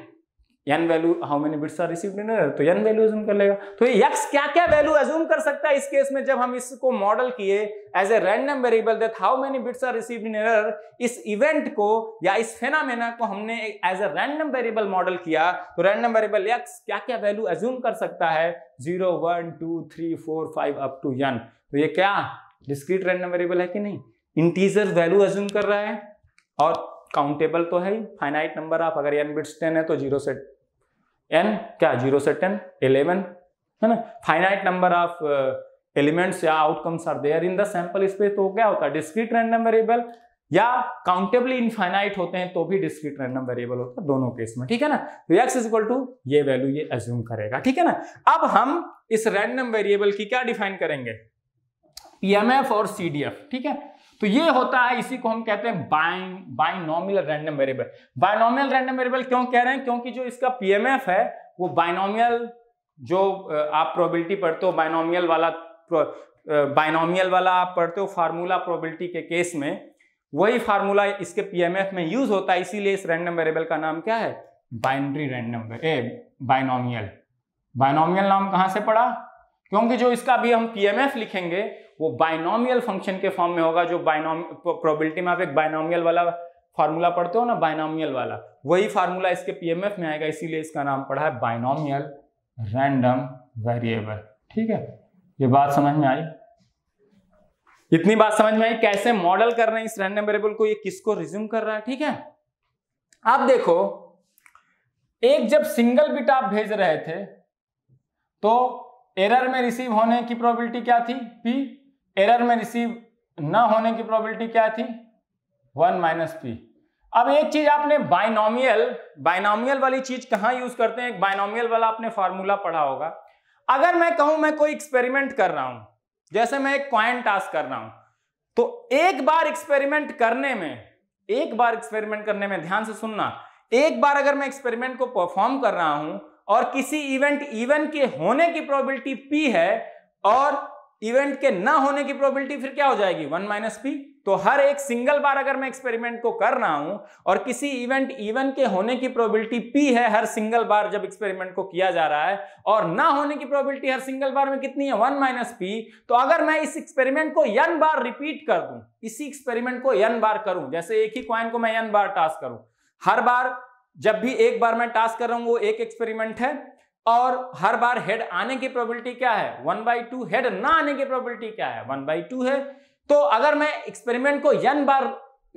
N value how many bits are received in error तो यन वैल्यू एज्यूम कर लेगा तो यक्स क्या क्या वैल्यू एज्यूम कर सकता है इस केस में जब हम इसको मॉडल किए as a random variable that how many bits are received in error इस इवेंट को या इस फेनामेना को हमने as a random variable model किया तो रैंडम वेरिएबल यक्स क्या क्या वैल्यू एज्यूम कर सकता है zero one two three four five up to N तो ये क्या डिस्क्रीट रैंडम वेरिएबल है कि नहीं इंटीजर वैल्यू एज्यूम कर रहा है और काउंटेबल तो है ही फाइनाइट नंबर आप अगर एन बिट्स टेन है तो जीरो से एन क्या जीरो से टेन इलेवन है ना फाइनाइट नंबर ऑफ एलिमेंट्स या outcomes are there in the sample space तो क्या होता है डिस्क्रीट रैंडम वेरिएबल या काउंटेबली इनफाइनाइट होते हैं तो भी डिस्क्रीट रैंडम वेरिएबल होता है दोनों केस में ठीक है ना तो एक्स इज इक्वल टू ये वैल्यू ये एज्यूम करेगा ठीक है ना अब हम इस रैंडम वेरिएबल की क्या डिफाइन करेंगे पीएमएफ और सीडीएफ ठीक है तो ये होता है इसी को हम कहते हैं bin binomial random variable binomial random variable क्यों कह रहे हैं क्योंकि जो इसका पीएमएफ है वो बाइनोमियल जो आप प्रोबेबिलिटी पढ़ते हो बाइनोमियल वाला बाइनोमियल वाला आप पढ़ते हो फार्मूला प्रोबेबिलिटी के केस में वही फार्मूला इसके पीएमएफ में यूज होता है इसीलिए इस रैंडम वेरिएबल का नाम क्या है binary random a binomial binomial नाम कहां से पड़ा क्योंकि जो इसका भी हम पीएमएफ लिखेंगे वो बाइनोमियल फंक्शन के फॉर्म में होगा जो बाइनोम प्रोबिलिटी में आप एक बाइनोमियल वाला फार्मूला पढ़ते हो ना बाइनोमियल वाला वही फार्मूला इसके पीएमएफ में आएगा इसीलिए इसका नाम पड़ा है बाइनोमियल रैंडम वेरिएबल ठीक है ये बात समझ में आई इतनी बात समझ में आई कैसे मॉडल कर रहे हैं इस रैंडम वेरिएबल को ये किसको रिज्यूम कर रहा है ठीक है आप देखो एक जब सिंगल बिट आप भेज रहे थे तो एरर में रिसीव होने की प्रोबेबिलिटी क्या थी पी एरर में रिसीव ना होने की प्रोबेबिलिटी क्या थी वन माइनस पी अब एक चीज आपने बाइनोमियल बाइनोमियल वाली चीज कहां यूज करते हैं एक बाइनोमियल वाला आपने फार्मूला पढ़ा होगा अगर मैं कहूं मैं कोई एक्सपेरिमेंट कर रहा हूं जैसे मैं एक क्वाइन टास्क कर रहा हूं तो एक बार एक्सपेरिमेंट करने में एक बार एक्सपेरिमेंट करने में ध्यान से सुनना एक बार अगर मैं एक्सपेरिमेंट को परफॉर्म कर रहा हूं और किसी इवेंट इवेंट के होने की प्रोबेबिलिटी पी है और इवेंट के ना होने की प्रोबेबिलिटी फिर क्या हो जाएगी वन माइनस पी तो हर एक सिंगल बार अगर मैं एक्सपेरिमेंट को कर रहा हूं और किसी इवेंट इवन के होने की प्रोबेबिलिटी पी है हर सिंगल बार जब एक्सपेरिमेंट को किया जा रहा है और ना होने की प्रोबेबिलिटी हर सिंगल बार में कितनी है वन माइनस पी तो अगर मैं इस एक्सपेरिमेंट को यन बार रिपीट कर दू इसी एक्सपेरिमेंट को यन बार करूं जैसे एक ही क्वाइन को मैं यन बार टास्क करूं हर बार जब भी एक बार मैं टास्क कर रहा हूं वो एक एक्सपेरिमेंट है और हर बार हेड आने की प्रोबेबिलिटी क्या है वन बाई टू हेड ना आने की प्रोबेबिलिटी क्या है वन बाई टू है तो अगर मैं एक्सपेरिमेंट को यन बार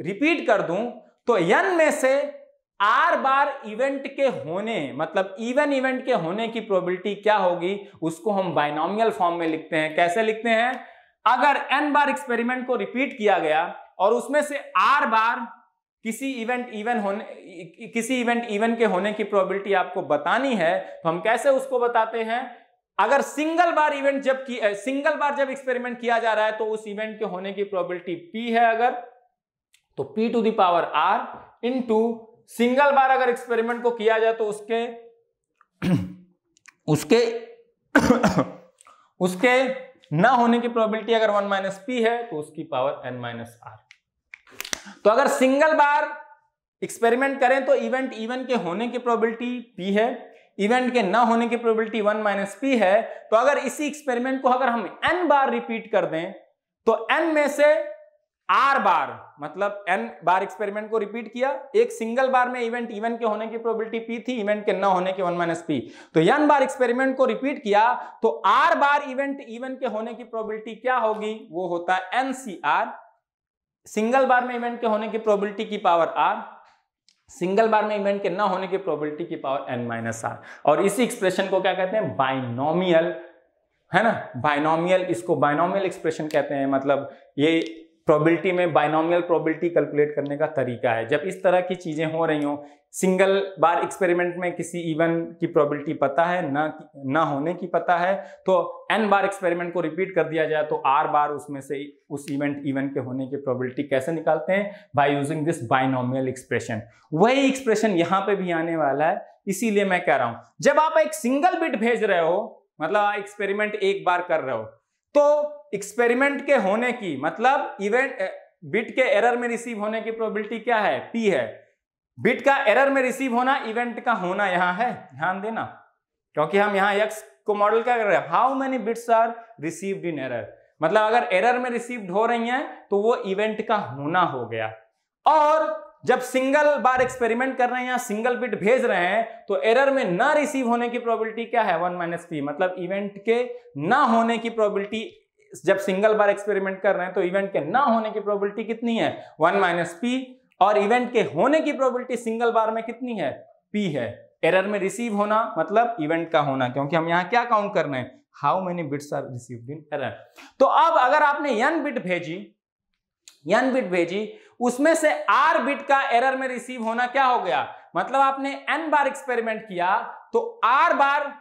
रिपीट कर दूं तो यन में से आर बार इवेंट के होने मतलब इवन इवेंट के होने की प्रोबेबिलिटी क्या होगी उसको हम बाइनोमियल फॉर्म में लिखते हैं कैसे लिखते हैं अगर एन बार एक्सपेरिमेंट को रिपीट किया गया और उसमें से आर बार किसी इवेंट इवन होने किसी इवेंट इवन के होने की प्रोबेबिलिटी आपको बतानी है तो हम कैसे उसको बताते हैं अगर सिंगल बार इवेंट जब की सिंगल बार जब एक्सपेरिमेंट किया जा रहा है तो उस इवेंट के होने की प्रोबेबिलिटी पी है अगर तो P to the power R into single बार अगर एक्सपेरिमेंट को किया जाए तो उसके उसके उसके ना होने की प्रोबेबिलिटी अगर वन माइनस पी है तो उसकी पावर एन माइनस आर तो अगर सिंगल बार एक्सपेरिमेंट करें तो इवेंट इवन के होने की प्रोबेबिलिटी पी है इवेंट के ना होने की प्रोबेबिलिटी वन माइनस पी है तो अगर इसी एक्सपेरिमेंट को अगर हम एन बार रिपीट कर दें तो एन में से आर बार मतलब एन बार एक्सपेरिमेंट को रिपीट किया एक सिंगल बार में इवेंट इवन के होने की प्रोबेबिलिटी पी थी इवेंट के ना होने की वन माइनस पी तो एन बार एक्सपेरिमेंट को रिपीट किया तो आर बार इवेंट इवन के होने की प्रोबेबिलिटी क्या होगी वो होता है एन सी आर सिंगल बार में इवेंट के होने की प्रोबेबिलिटी की पावर आर सिंगल बार में इवेंट के ना होने की प्रोबेबिलिटी की पावर एन माइनस आर और इसी एक्सप्रेशन को क्या कहते हैं बाइनोमियल है ना बाइनोमियल इसको बाइनोमियल एक्सप्रेशन कहते हैं मतलब ये प्रोबेबिलिटी में बाइनोमियल प्रोबेबिलिटी कैलकुलेट करने का तरीका है जब इस तरह की चीज़ें हो रही हों सिंगल बार एक्सपेरिमेंट में किसी इवन की प्रोबेबिलिटी पता है ना ना होने की पता है तो एन बार एक्सपेरिमेंट को रिपीट कर दिया जाए तो आर बार उसमें से उस इवेंट इवन के होने की प्रोबेबिलिटी कैसे निकालते हैं by using this binomial expression वही एक्सप्रेशन यहाँ पर भी आने वाला है इसीलिए मैं कह रहा हूँ जब आप एक सिंगल बिट भेज रहे हो मतलब एक्सपेरिमेंट एक बार कर रहे हो तो एक्सपेरिमेंट के होने की मतलब इवेंट बिट के एरर में रिसीव होने की प्रोबेबिलिटी क्या है पी है बिट का एरर में रिसीव होना इवेंट का होना यहां है ध्यान देना क्योंकि हम यहां एक्स को मॉडल क्या कर रहे हैं how many bits are received in error मतलब अगर एरर में रिसीव्ड हो रही हैं तो वो इवेंट का होना हो गया और जब सिंगल बार एक्सपेरिमेंट कर रहे हैं या सिंगल बिट भेज रहे हैं तो एरर में ना रिसीव होने की प्रोबेबिलिटी क्या है वन माइनस टी मतलब इवेंट के ना होने की प्रोबेबिलिटी जब सिंगल बार एक्सपेरिमेंट कर रहे हैं तो इवेंट के ना होने की प्रोबेबिलिटी कितनी है वन माइनस पी और इवेंट के होने की प्रोबेबिलिटी सिंगल बार में कितनी है पी है एरर में रिसीव होना मतलब इवेंट का होना क्योंकि हम यहाँ क्या काउंट कर रहे हैं how many bits are received in error तो अब अगर आपने यन बिट भेजी यन बिट भेजी उसमें से आर बिट का एरर में रिसीव होना क्या हो गया मतलब आपने एन बार एक्सपेरिमेंट किया तो आर बार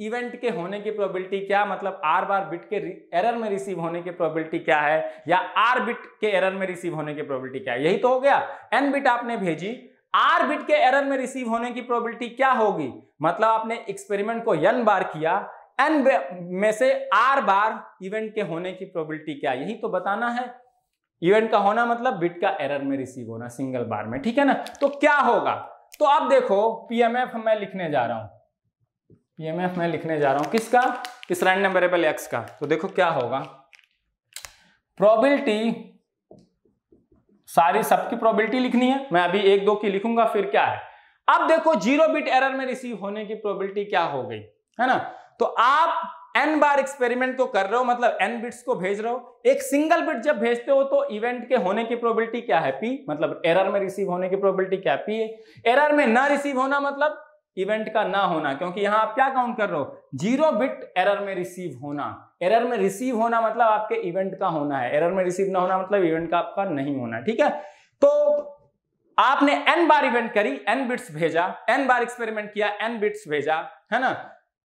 इवेंट के होने की प्रोबेबिलिटी क्या मतलब आर बार बिट के एरर में रिसीव होने की प्रोबेबिलिटी क्या है या आर बिट के एरर में रिसीव होने की प्रोबेबिलिटी क्या है यही तो हो गया एन बिट आपने भेजी आर बिट के एरर में रिसीव होने की प्रोबेबिलिटी क्या होगी मतलब आपने एक्सपेरिमेंट को एन बार किया एन में से आर बार इवेंट के होने की प्रोबेबिलिटी क्या यही तो बताना है इवेंट का होना मतलब बिट का एरर में रिसीव होना सिंगल बार में ठीक है ना तो क्या होगा तो आप देखो पीएमएफ मैं लिखने जा रहा हूं पीएमएफ मैं लिखने जा रहा हूं किसका किस रैंडम वेरिएबल एक्स का तो देखो क्या होगा प्रोबेबिलिटी सारी सबकी प्रोबेबिलिटी लिखनी है मैं अभी एक दो की लिखूंगा फिर क्या है अब देखो जीरो बिट एरर में रिसीव होने की प्रोबेबिलिटी क्या हो गई है ना तो आप एन बार एक्सपेरिमेंट को तो कर रहे हो मतलब एन बिट्स को भेज रहे हो एक सिंगल बिट जब भेजते हो तो इवेंट के होने की प्रोबेबिलिटी क्या है पी मतलब एरर में रिसीव होने की प्रोबेबिलिटी क्या पी है एरर में ना रिसीव होना मतलब इवेंट का ना होना क्योंकि यहां आप क्या काउंट कर रहे हो जीरो बिट एरर में रिसीव होना एरर में रिसीव होना मतलब आपके इवेंट का होना है एरर में रिसीव ना होना मतलब इवेंट का आपका नहीं होना ठीक है तो आपने एन बार इवेंट करी एन बिट्स भेजा एन बार एक्सपेरिमेंट किया एन बिट्स भेजा है ना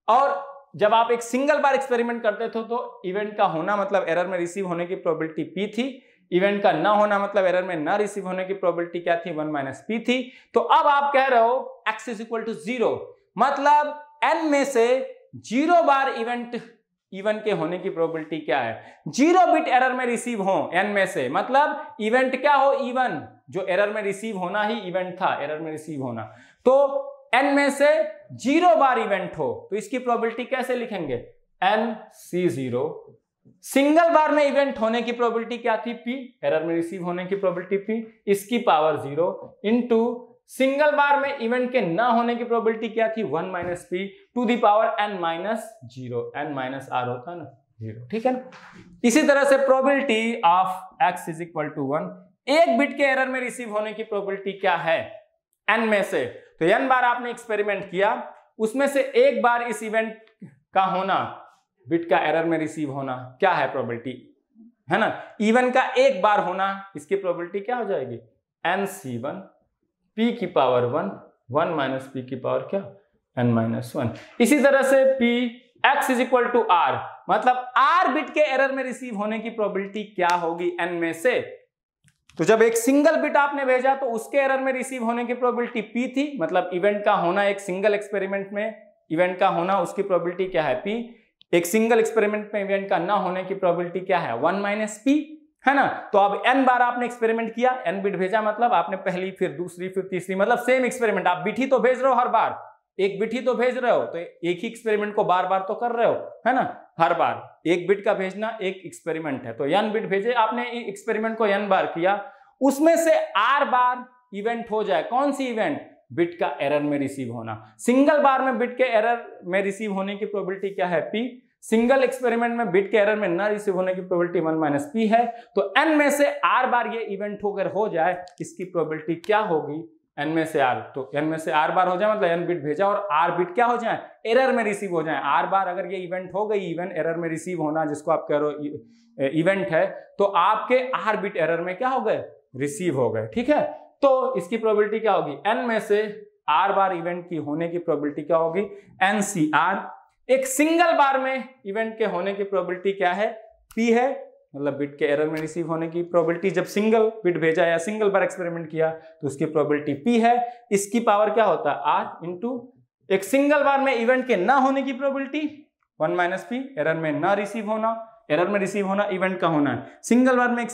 और जब आप एक सिंगल बार एक्सपेरिमेंट करते थे तो इवेंट का होना मतलब एरर में रिसीव होने की प्रोबेबिलिटी पी थी इवेंट का ना होना मतलब एरर में ना रिसीव होने की प्रोबेबिलिटी क्या थी वन माइनस पी थी तो अब आप कह रहे हो x is equal to zero मतलब एन में से जीरो बार इवेंट इवन के होने की प्रोबेबिलिटी क्या है जीरो बिट एरर में रिसीव हो एन में से मतलब इवेंट क्या हो इवन जो एरर में रिसीव होना ही इवेंट था एरर में रिसीव होना तो एन में से जीरो बार इवेंट हो तो इसकी प्रोबेबिलिटी कैसे लिखेंगे एन सी जीरो सिंगल बार में इवेंट होने की प्रोबेबिलिटी क्या थी पी एरर में रिसीव होने की प्रोबेबिलिटी पी इसकी पावर जीरो इनटू सिंगल बार में इवेंट के ना होने की प्रोबेबिलिटी क्या थी one minus p to the power n minus zero n minus r होता है ना जीरो ठीक है ना इसी तरह से probability of x is equal to one एक बिट के एरर में रिसीव होने की प्रोबेबिलिटी क्या है एन में से तो एन बार आपने एक्सपेरिमेंट किया उसमें से एक बार इस इवेंट का होना बिट का एरर में रिसीव होना क्या है प्रोबेबिलिटी है ना इवन का एक बार होना इसकी प्रोबेबिलिटी क्या हो जाएगी एन सी वन पी की power one one minus p की पावर क्या एन माइनस वन इसी तरह से p x is equal to r मतलब आर बिट के एरर में रिसीव होने की प्रोबेबिलिटी क्या होगी एन में से तो जब एक सिंगल बिट आपने भेजा तो उसके एरर में रिसीव होने की प्रोबेबिलिटी पी थी मतलब इवेंट का होना एक सिंगल एक्सपेरिमेंट में इवेंट का होना उसकी प्रोबेबिलिटी क्या है पी एक सिंगल एक्सपेरिमेंट में इवेंट का ना होने की प्रोबेबिलिटी क्या है वन माइनस पी है ना तो अब एन बार आपने एक्सपेरिमेंट किया एन बिट भेजा मतलब आपने पहली फिर दूसरी फिर तीसरी मतलब सेम एक्सपेरिमेंट आप बिट ही तो भेज रहे हो हर बार एक बिट ही तो भेज रहे हो तो एक ही एक्सपेरिमेंट को बार बार तो कर रहे हो है ना हर बार एक बिट का भेजना एक एक्सपेरिमेंट है तो यन बिट भेजे आपने एक्सपेरिमेंट को यन बार किया उसमें से आर बार इवेंट हो जाए कौन सी इवेंट बिट का एरर में रिसीव होना सिंगल बार में बिट के एरर में रिसीव होने की प्रोबेबिलिटी क्या है पी सिंगल एक्सपेरिमेंट में बिट के एरर में ना रिसीव होने की प्रोबेबिलिटी वन माइनस पी है तो एन में से आर बार ये इवेंट होकर हो जाए इसकी प्रोबेबिलिटी क्या होगी एन में से आर तो एन में से आर बार हो जाए मतलब एन बिट भेजा और आर बिट क्या हो जाए एरर में रिसीव हो जाए आर बार अगर ये इवेंट हो गई इवेंट एरर में रिसीव होना जिसको आप कह रहे हो इवेंट है तो आपके आर बिट एरर में क्या हो गए रिसीव हो गए ठीक है तो इसकी प्रोबेबिलिटी क्या होगी एन में से आर बार इवेंट की होने की प्रोबेबिलिटी क्या होगी एन सी आर एक सिंगल बार में इवेंट के होने की प्रोबेबिलिटी क्या है पी है मतलब बिट के एरर में रिसीव होने की प्रोबेबिलिटी जब सिंगल बिट भेजा या सिंगल बार एक्सपेरिमेंट किया तो उसकी प्रोबेबिलिटी पी है इसकी पावर क्या होता है आर इंटू एक सिंगल बार में इवेंट के ना होने की probability one minus p error में ना रिसीव होना एरर में रिसीव होना इवेंट का होना है सिंगल बार में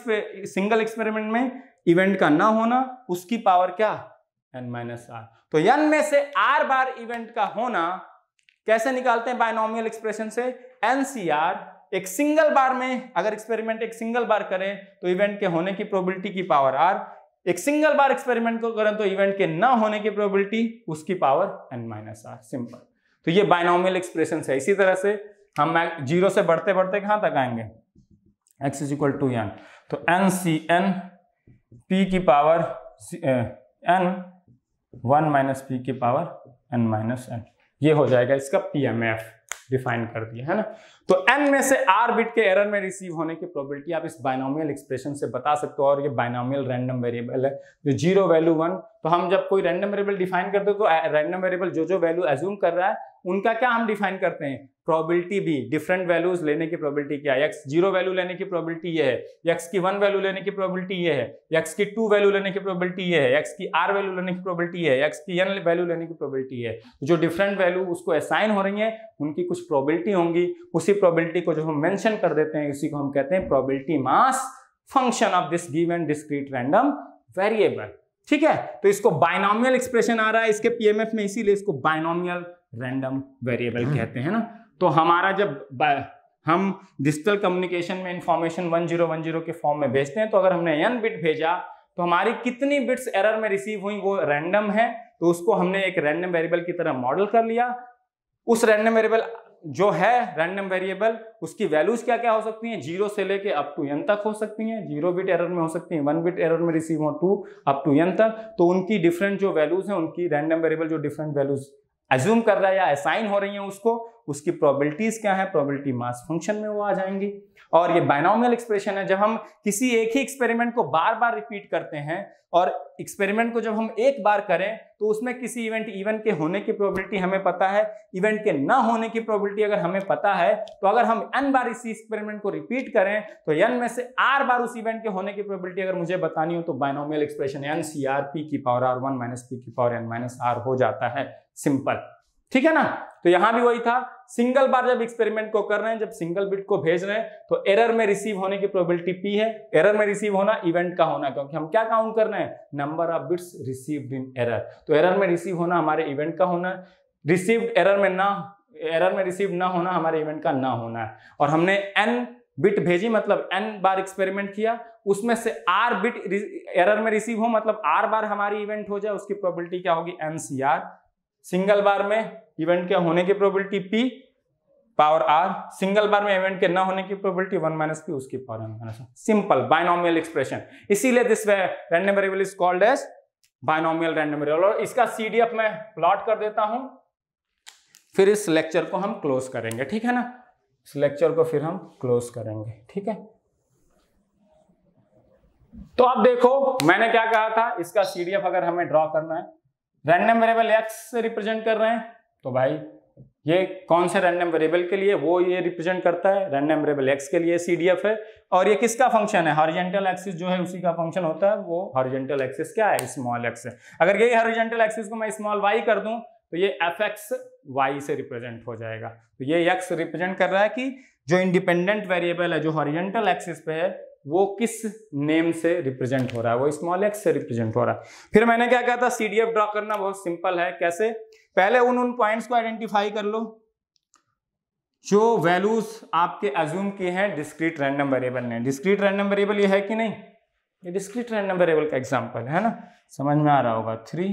सिंगल एक्सपेरिमेंट में इवेंट का ना होना उसकी पावर क्या एन माइनस आर तो एन में से आर बार इवेंट का होना कैसे निकालते हैं बायनॉमियल एक्सप्रेशन से एनसीआर एक सिंगल बार में अगर एक्सपेरिमेंट एक सिंगल बार करें तो इवेंट के होने की प्रोबेबिलिटी की पावर आर एक सिंगल बार एक्सपेरिमेंट को करें तो इवेंट के ना होने की प्रोबेबिलिटी उसकी power n minus r simple तो ये बाइनॉमियल एक्सप्रेशन है इसी तरह से हम जीरो से बढ़ते बढ़ते कहां तक आएंगे x is equal to n तो एन सी एन पी की power n one minus p की पावर एन माइनस एन ये हो जाएगा इसका पी एम एफ डिफाइन कर दिया है ना तो n में से r बिट के एरर में रिसीव होने की प्रोबेबिलिटी आप इस बाइनोमियल एक्सप्रेशन से बता सकते हो और ये बाइनोमियल रैंडम वेरिएबल है जो जीरो वैल्यू वन तो हम जब कोई रैंडम वेरिएबल डिफाइन करते हो तो रैंडम वेरिएबल जो जो वैल्यू एज्यूम कर रहा है उनका क्या हम डिफाइन करते हैं प्रोबेबिलिटी भी डिफरेंट वैल्यूज लेने की प्रोबेबिलिटी क्या है एक्स जीरो वैल्यू लेने की प्रोबेबिलिटी ये है एक्स की वन वैल्यू लेने की प्रोबेबिलिटी ये है एक्स की टू वैल्यू लेने की प्रोबेबिलिटी ये है एक्स की आर वैल्यू लेने की प्रोबेबिलिटी है एक्स की एन वैल्यू लेने की प्रोबेबिलिटी है जो डिफरेंट वैल्यू उसको असाइन हो रही है उनकी कुछ प्रोबेबिलिटी होंगी उसी उसी प्रोबेबिलिटी को जो हम मेंशन कर देते हैं उसी को हम कहते हैं probability mass function of this given discrete random variable ठीक है तो इसको बाइनोमियल एक्सप्रेशन आ रहा है इसके पीएमएफ में इसीलिए इसको बाइनोमियल रैंडम वेरिएबल कहते हैं ना तो हमारा जब हम डिजिटल कम्युनिकेशन में इंफॉर्मेशन 1010 के फॉर्म में भेजते हैं तो अगर हमने एन बिट भेजा तो हमारी कितनी बिट्स एरर में रिसीव हुई वो रैंडम है तो उसको हमने एक रैंडम वेरिएबल की तरह मॉडल कर लिया उस रैंडम वेरिएबल जो है रैंडम वेरिएबल उसकी वैल्यूज क्या क्या हो सकती हैं जीरो से लेके अप टू एन तक हो सकती हैं जीरो बिट एरर में हो सकती हैं वन बिट एरर में रिसीव हो टू अप टू एन तक तो उनकी डिफरेंट जो वैल्यूज हैं उनकी रैंडम वेरिएबल जो डिफरेंट वैल्यूज एज्यूम कर रहा है या असाइन हो रही हैं उसको उसकी प्रॉबिलिटीज क्या है प्रॉबिलिटी मास फंक्शन में वो आ जाएंगी और ये बाइनॉमियल एक्सप्रेशन है जब हम किसी एक ही एक्सपेरिमेंट को बार बार रिपीट करते हैं और एक्सपेरिमेंट को जब हम एक बार करें तो उसमें किसी इवेंट इवेंट के होने की प्रोबेबिलिटी हमें पता है इवेंट के ना होने की प्रोबेबिलिटी अगर हमें पता है तो अगर हम एन बार इसी एक्सपेरिमेंट को रिपीट करें तो एन में से आर बार उस इवेंट के होने की प्रोबेबिलिटी अगर मुझे बतानी हो तो binomial expression n C r p की power r one minus p की पावर एन माइनस आर हो जाता है सिंपल ठीक है ना तो यहां भी वही था सिंगल बार जब एक्सपेरिमेंट को कर रहे हैं जब सिंगल बिट को भेज रहे हैं तो एरर में रिसीव होने की प्रोबेबिलिटी पी है एरर में रिसीव होना इवेंट का होना क्योंकि हम क्या काउंट कर रहे हैं number of bits received in error तो एरर में रिसीव होना हमारे इवेंट का होना रिसीव्ड एरर में ना एरर में रिसीव ना होना हमारे इवेंट का ना होना है और हमने एन बिट भेजी मतलब एन बार एक्सपेरिमेंट किया उसमें से आर बिट एरर में रिसीव हो मतलब आर बार हमारी इवेंट हो जाए उसकी प्रोबेबिलिटी क्या होगी एन सी आर सिंगल बार में इवेंट के होने की probability p power r single बार में इवेंट के ना होने की प्रोबेबिलिटी वन माइनस पी उसकी power n minus simple binomial expression इसीलिए this way random variable is called as binomial random variable और इसका सीडीएफ मैं प्लॉट कर देता हूं फिर इस लेक्चर को हम क्लोज करेंगे ठीक है ना इस लेक्चर को फिर हम क्लोज करेंगे ठीक है तो आप देखो मैंने क्या कहा था इसका सीडीएफ अगर हमें ड्रॉ करना है रैंडम वेरिएबल एक्स रिप्रेजेंट कर रहे हैं तो भाई ये कौन से रैंडम वेरिएबल के लिए वो ये रिप्रेजेंट करता है रैंडम वेरिएबल एक्स के लिए सी है और ये किसका फंक्शन है हॉरिजेंटल एक्सिस जो है उसी का फंक्शन होता है वो हॉरिजेंटल एक्सिस क्या है स्मॉल एक्स है अगर यही हॉरिजेंटल एक्सिस को मैं स्मॉल वाई कर दूं तो ये एफ एक्स वाई से रिप्रेजेंट हो जाएगा तो ये एक्स रिप्रेजेंट कर रहा है कि जो इंडिपेंडेंट वेरिएबल है जो हॉरिजेंटल एक्सिस पे है वो किस नेम से रिप्रेजेंट हो रहा है वो स्मॉल एक्स से रिप्रेजेंट हो रहा है फिर मैंने क्या कहा था सी ड्रॉ करना बहुत सिंपल है कैसे पहले उन उन पॉइंट्स को आइडेंटिफाई कर लो जो वैल्यूज आपके एज्यूम किए हैं डिस्क्रीट रैंडम वेरिएबल ने डिस्क्रीट रैंडम वेरिएबल ये है कि नहीं ये डिस्क्रीट रैंडम वेरिएबल का एग्जांपल है ना समझ में आ रहा होगा थ्री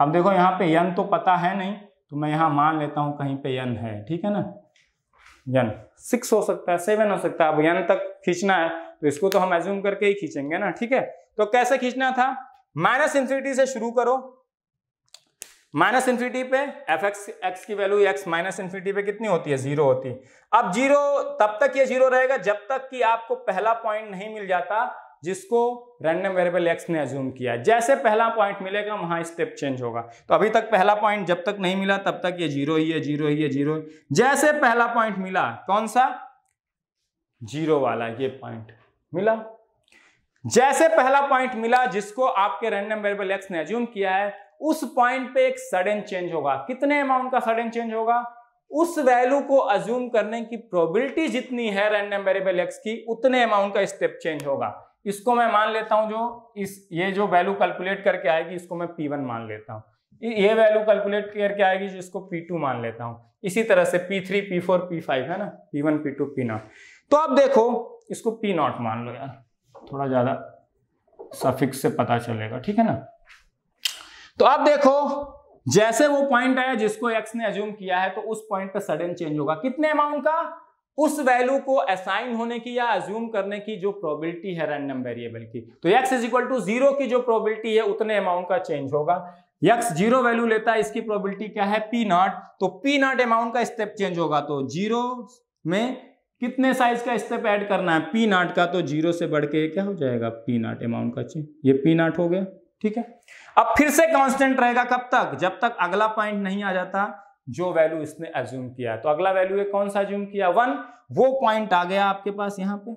अब देखो यहाँ पे यन तो पता है नहीं तो मैं यहाँ मान लेता हूँ कहीं पे यन है ठीक है ना यन सिक्स हो सकता है सेवन हो सकता है अब यन तक खींचना है तो इसको तो हम एज्यूम करके ही खींचेंगे ना ठीक है तो कैसे खींचना था माइनस इन्फिनिटी से शुरू करो माइनस इन्फिनिटी पे एफ एक्स एक्स की वैल्यू एक्स माइनस इन्फिनिटी पे कितनी होती है जीरो होती है अब जीरो तब तक ये जीरो रहेगा जब तक कि आपको पहला पॉइंट नहीं मिल जाता जिसको रैंडम वेरिएबल एक्स ने अज्यूम किया जैसे पहला पॉइंट मिलेगा वहां स्टेप चेंज होगा तो अभी तक पहला पॉइंट जब तक नहीं मिला तब तक ये जीरो ही है जीरो ही है जीरो जैसे पहला पॉइंट मिला कौन सा जीरो वाला ये पॉइंट मिला जैसे पहला पॉइंट मिला जिसको आपके रैंडम वेरिएबल एक्स ने अज्यूम किया है उस पॉइंट पे एक सडन चेंज होगा कितने अमाउंट का सडन चेंज होगा उस वैल्यू को अज्यूम करने की प्रोबेबिलिटी जितनी है रैंडम वेरिएबल एक्स की उतने अमाउंट का स्टेप चेंज होगा इसको मैं मान लेता हूं जो इस ये जो वैल्यू कैलकुलेट करके आएगी इसको मैं पी वन मान लेता हूं ये वैल्यू कैलकुलेट करके आएगी जिसको P2 मान लेता हूं इसी तरह से पी P3, पी P5 है ना पी P1, पी P0 तो अब देखो इसको P0 मान लो यार थोड़ा ज़्यादा सफिक्स से पता चलेगा ठीक है ना तो अब देखो जैसे वो पॉइंट आया जिसको एक्स ने एज्यूम किया है तो उस पॉइंट पे सडन चेंज होगा कितने अमाउंट का उस वैल्यू को असाइन होने की या एज्यूम करने की जो प्रोबेबिलिटी है रैंडम वेरिएबल की तो x is equal to zero की जो प्रोबेबिलिटी है उतने अमाउंट का चेंज होगा यक्स जीरो वैल्यू लेता है इसकी प्रोबेबिलिटी क्या है पी नॉट तो पी नॉट अमाउंट का स्टेप चेंज होगा तो जीरो में कितने साइज का स्टेप ऐड करना है पी नॉट का तो जीरो से बढ़ के क्या हो जाएगा पी नॉट अमाउंट का चेंज ये पी नॉट हो गया ठीक है अब फिर से कांस्टेंट रहेगा कब तक जब तक अगला पॉइंट नहीं आ जाता जो वैल्यू इसने एज्यूम किया है तो अगला वैल्यू है कौन सा एज्यूम किया वन वो पॉइंट आ गया आपके पास यहां पे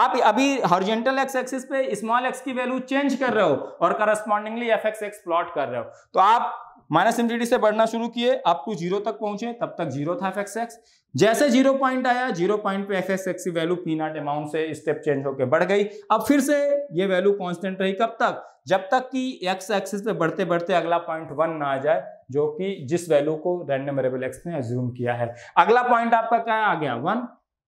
आप अभी हॉरिजेंटल एक्स एक्सिस पे स्मॉल एक्स की वैल्यू चेंज कर रहे हो और correspondingly f x x plot कर रहे हो तो आप माइनस इन्फिनिटी से बढ़ना शुरू किए अप टू जीरो तक पहुंचे तब तक जीरो था एफ एक्स एक्स जैसे जीरो पॉइंट आया जीरो पॉइंट पे एफ एक्स एक्स की वैल्यू पी नॉट अमाउंट से स्टेप चेंज होकर बढ़ गई अब फिर से ये वैल्यू कॉन्स्टेंट रही कब तक जब तक कि एक्स एक्सिस पे बढ़ते बढ़ते अगला पॉइंट वन ना आ जाए जो कि जिस वैल्यू को रैंडम वेरेबल एक्स ने एज्यूम किया है अगला पॉइंट आपका क्या आ गया वन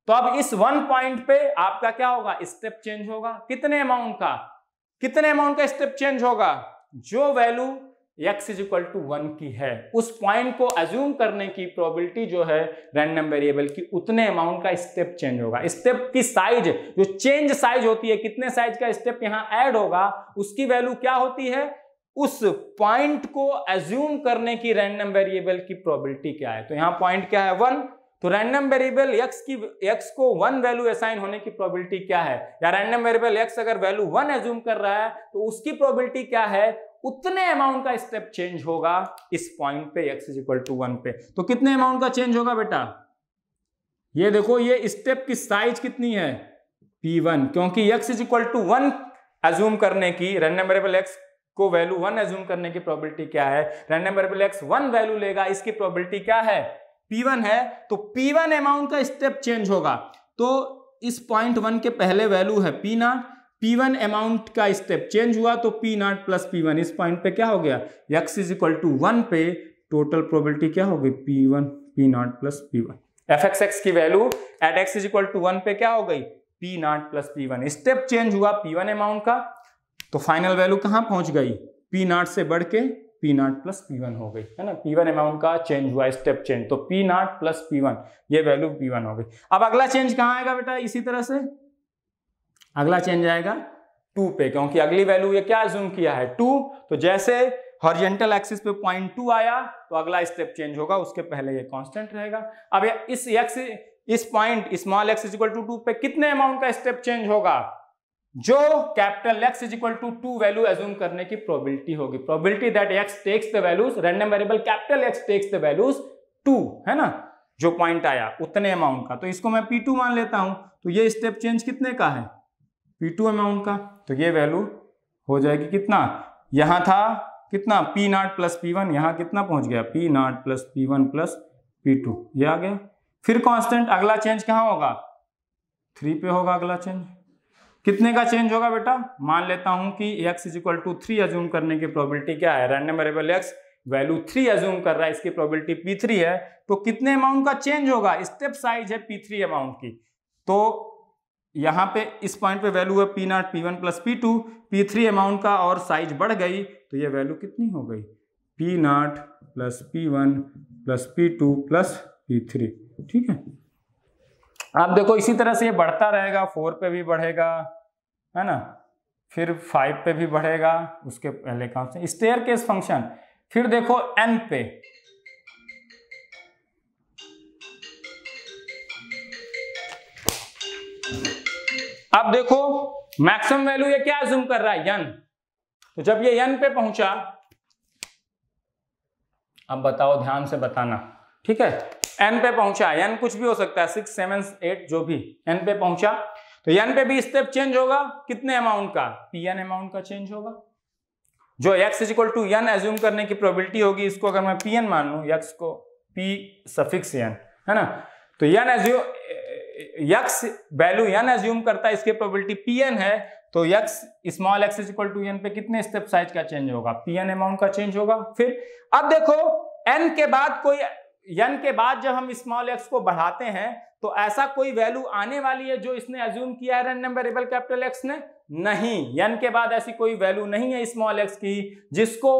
तो अब इस वन पॉइंट पे आपका क्या होगा स्टेप चेंज होगा कितने अमाउंट का कितने अमाउंट का स्टेप चेंज होगा जो value x is equal to one की है उस पॉइंट को एज्यूम करने की प्रोबेबिलिटी जो है रैंडम वेरिएबल की उतने अमाउंट का स्टेप चेंज होगा स्टेप की साइज जो चेंज साइज होती है कितने साइज का स्टेप यहां ऐड होगा उसकी वैल्यू क्या होती है उस पॉइंट को एज्यूम करने की रैंडम वेरिएबल की प्रोबेबिलिटी क्या है तो यहां पॉइंट क्या है वन तो रैंडम वेरिएबल एक्स की एक्स को वन वैल्यू असाइन होने की प्रोबेबिलिटी क्या है या रैंडम वेरिएबल एक्स अगर वैल्यू वन एज्यूम कर रहा है तो उसकी प्रोबेबिलिटी क्या है उतने अमाउंट का स्टेप चेंज होगा इस पॉइंट पे x is equal to one पे तो कितने अमाउंट का चेंज होगा बेटा ये देखो ये स्टेप की साइज कितनी है p1 क्योंकि x is equal to one assume करने की रैंडम वेरिएबल x को वैल्यू वन एज्यूम करने की प्रोबेबिलिटी क्या है random variable x one value लेगा इसकी प्रोबेबिलिटी क्या है p1 है तो p1 अमाउंट का स्टेप चेंज होगा तो इस पॉइंट वन के पहले वैल्यू है P naught P1 one amount का स्टेप चेंज हुआ तो P नॉट प्लस P1 इस पॉइंट पे क्या हो गया x is equal to one पे टोटल प्रोबेबिलिटी क्या होगी P1 P naught plus P1 f x x की value at x is equal to one पे क्या हो गई P naught plus P1 step change हुआ P1 वन अमाउंट का तो फाइनल वैल्यू कहाँ पहुंच गई P नॉट से बढ़ के p naught plus P one हो गई है ना P1 वन अमाउंट का चेंज हुआ स्टेप चेंज तो p naught plus P one ये वैल्यू P1 वन हो गई अब अगला चेंज कहाँ आएगा बेटा इसी तरह से अगला चेंज आएगा टू पे क्योंकि अगली वैल्यू ये क्या जूम किया है टू तो जैसे हॉरिजेंटल एक्सिस पे पॉइंट टू आया तो अगला स्टेप चेंज होगा उसके पहले ये कांस्टेंट रहेगा अब ये इस एक्स इस point small x equal to two पे कितने अमाउंट का स्टेप चेंज होगा जो capital X is equal to two value assume करने की प्रोबेबिलिटी होगी probability that x takes the values random variable capital X takes the values two है ना जो पॉइंट आया उतने अमाउंट का तो इसको मैं पी टू मान लेता हूं तो ये स्टेप चेंज कितने का है P2 टू अमाउंट का तो ये वैल्यू हो जाएगी कितना यहाँ था कितना P naught plus P1 one यहाँ कितना पहुँच गया P naught plus P1 one plus P two ये आ गया फिर कांस्टेंट अगला चेंज कहाँ होगा थ्री पे होगा अगला चेंज कितने का चेंज होगा बेटा मान लेता हूं कि x is equal to three assume करने की प्रोबेबिलिटी क्या है random variable x value three assume कर रहा है इसकी प्रोबेबिलिटी पी थ्री है तो कितने अमाउंट का चेंज होगा स्टेप साइज है पी थ्री अमाउंट की तो यहाँ पे इस पॉइंट पे वैल्यू है P naught P one plus P two p three amount का और साइज बढ़ गई तो ये वैल्यू कितनी हो गई p naught plus P one plus P two plus P three ठीक है आप देखो इसी तरह से ये बढ़ता रहेगा फोर पे भी बढ़ेगा है ना फिर फाइव पे भी बढ़ेगा उसके पहले कहाँ से स्टेयर केस फंक्शन फिर देखो एन पे अब देखो मैक्सिमम वैल्यू ये क्या जूम कर रहा है यन तो जब ये यन पे पहुंचा अब बताओ ध्यान से बताना ठीक है एन पे पहुंचा एन कुछ भी हो सकता है सिक्स सेवन एट जो भी एन पे पहुंचा तो एन पे भी स्टेप चेंज होगा कितने अमाउंट का पी एन अमाउंट का चेंज होगा जो x is equal to n assume करने की प्रोबेबिलिटी होगी इसको अगर मैं पी एन मान लू एक्स को पी सफिक्स एन है ना तो n assume x value n assume करता है इसकी प्रोबेबिलिटी पी एन है तो x small x is equal to n पे कितने स्टेप साइज का चेंज होगा पी एन अमाउंट का चेंज होगा फिर अब देखो एन के बाद कोई एन के बाद जब हम स्मॉल एक्स को बढ़ाते हैं तो ऐसा कोई वैल्यू आने वाली है जो इसने एज्यूम किया है रैंडम वेरिएबल कैपिटल एक्स ने नहीं एन के बाद ऐसी कोई वैल्यू नहीं है स्मॉल एक्स की जिसको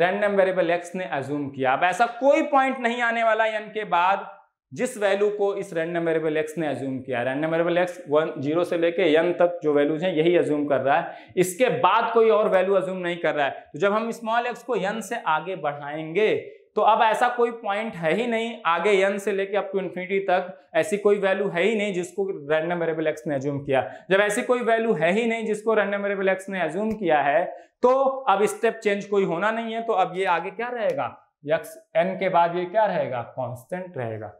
रैंडम वेरिएबल एक्स ने एज्यूम किया अब ऐसा कोई पॉइंट नहीं आने वाला एन के बाद जिस वैल्यू को इस रैंडम वेरिएबल एक्स ने एज्यूम किया random variable x one zero से लेके यन तक जो वैल्यूज हैं यही एज्यूम कर रहा है इसके बाद कोई और वैल्यू एज्यूम नहीं कर रहा है तो जब हम स्मॉल एक्स को यन से आगे बढ़ाएंगे तो अब ऐसा कोई पॉइंट है ही नहीं आगे यन से लेके अप टू इन्फिनिटी तक ऐसी कोई वैल्यू है ही नहीं जिसको रैंडम वेरेबल एक्स ने एज्यूम किया जब ऐसी कोई वैल्यू है ही नहीं जिसको रैंडम वेरेबल एक्स ने एज्यूम किया है तो अब स्टेप चेंज कोई होना नहीं है तो अब ये आगे क्या रहेगा एन के बाद ये क्या रहेगा कॉन्स्टेंट रहेगा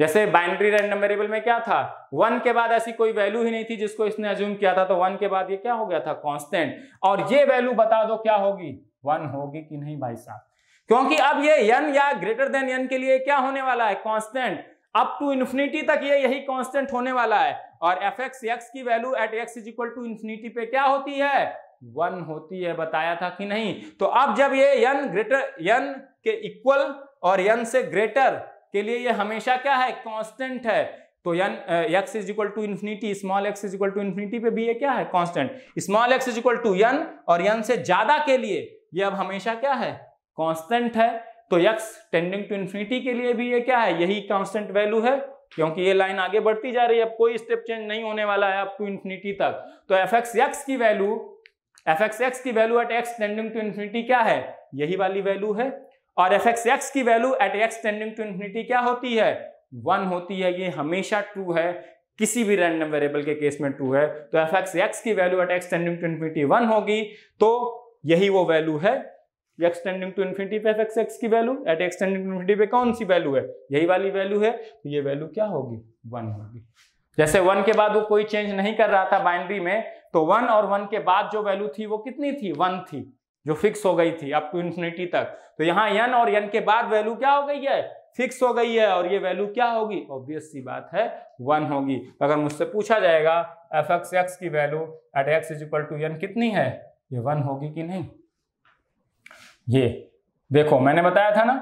जैसे बाइनरी रैंडम वेरिएबल में क्या था वन के बाद ऐसी कोई वैल्यू ही नहीं थी जिसको इसने अज्यूम किया था तो वन के बाद ये क्या हो गया था कॉन्स्टेंट और ये वैल्यू बता दो क्या होगी वन होगी कि नहीं भाई साहब क्योंकि अब ये यन या ग्रेटर देन यन के लिए क्या होने वाला है कॉन्स्टेंट अप टू इन्फिनिटी तक ये यही कॉन्स्टेंट होने वाला है और एफ एक्स एक्स की value at x is equal to infinity पे क्या होती है वन होती है बताया था कि नहीं तो अब जब ये यन ग्रेटर यन के इक्वल और यन से ग्रेटर के लिए ये हमेशा क्या है कांस्टेंट है तो N X is equal to infinity small x is equal to infinity पे भी ये क्या है constant small x is equal to N और यन से ज्यादा के लिए ये अब हमेशा क्या है कांस्टेंट है तो यक्स टेंडिंग टू इन्फिनिटी के लिए भी ये क्या है यही कांस्टेंट वैल्यू है क्योंकि ये लाइन आगे बढ़ती जा रही है अब कोई स्टेप चेंज नहीं होने वाला है अब टू इन्फिनिटी तक तो एफ एक्स एक्स की वैल्यू एफ एक्स एक्स की value at X tending to infinity क्या है यही वाली वैल्यू है और एफ एक्स एक्स की value at X tending to infinity क्या होती है वन होती है ये हमेशा ट्रू है किसी भी रैंडम वेरिएबल के केस में ट्रू है तो एफ एक्स एक्स की value at X tending to infinity one होगी तो यही वो वैल्यू है एक्स टेंडिंग टू इन्फिनिटी पे एफ एक्स एक्स की value at X tending to infinity पे कौन सी वैल्यू है यही वाली वैल्यू है तो ये वैल्यू क्या होगी वन होगी जैसे वन के बाद वो कोई चेंज नहीं कर रहा था बाइंड्री में तो वन और वन के बाद जो वैल्यू थी वो कितनी थी वन थी जो फिक्स हो गई थी अप टू इन्फिनिटी तक तो यहाँ यन और एन के बाद वैल्यू क्या हो गई है फिक्स हो गई है और ये वैल्यू क्या होगी ऑब्वियस सी बात है वन होगी अगर मुझसे पूछा जाएगा एफ एक्स एक्स की value at x is equal to N कितनी है ये वन होगी कि नहीं ये देखो मैंने बताया था ना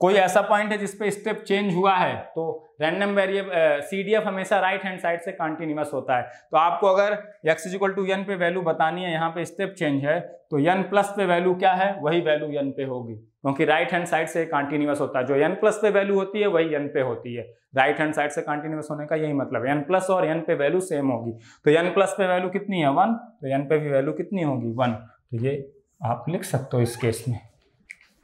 कोई ऐसा पॉइंट है जिसपे स्टेप चेंज हुआ है तो रैंडम वेरिएबल सीडीएफ हमेशा राइट हैंड साइड से कंटिन्यूस होता है तो आपको अगर एक्स इजिकल टू यन पे वैल्यू बतानी है यहाँ पे स्टेप चेंज है तो यन प्लस पे वैल्यू क्या है वही वैल्यू यन पे होगी क्योंकि राइट हैंड साइड से कंटिन्यूस होता है जो एन प्लस पे वैल्यू होती है वही एन पे होती है राइट हैंड साइड से कंटिन्यूस होने का यही मतलब एन प्लस और एन पे वैल्यू सेम होगी तो एन प्लस पे वैल्यू कितनी है वन तो एन पे भी वैल्यू कितनी होगी वन तो ये आप लिख सकते हो इस केस में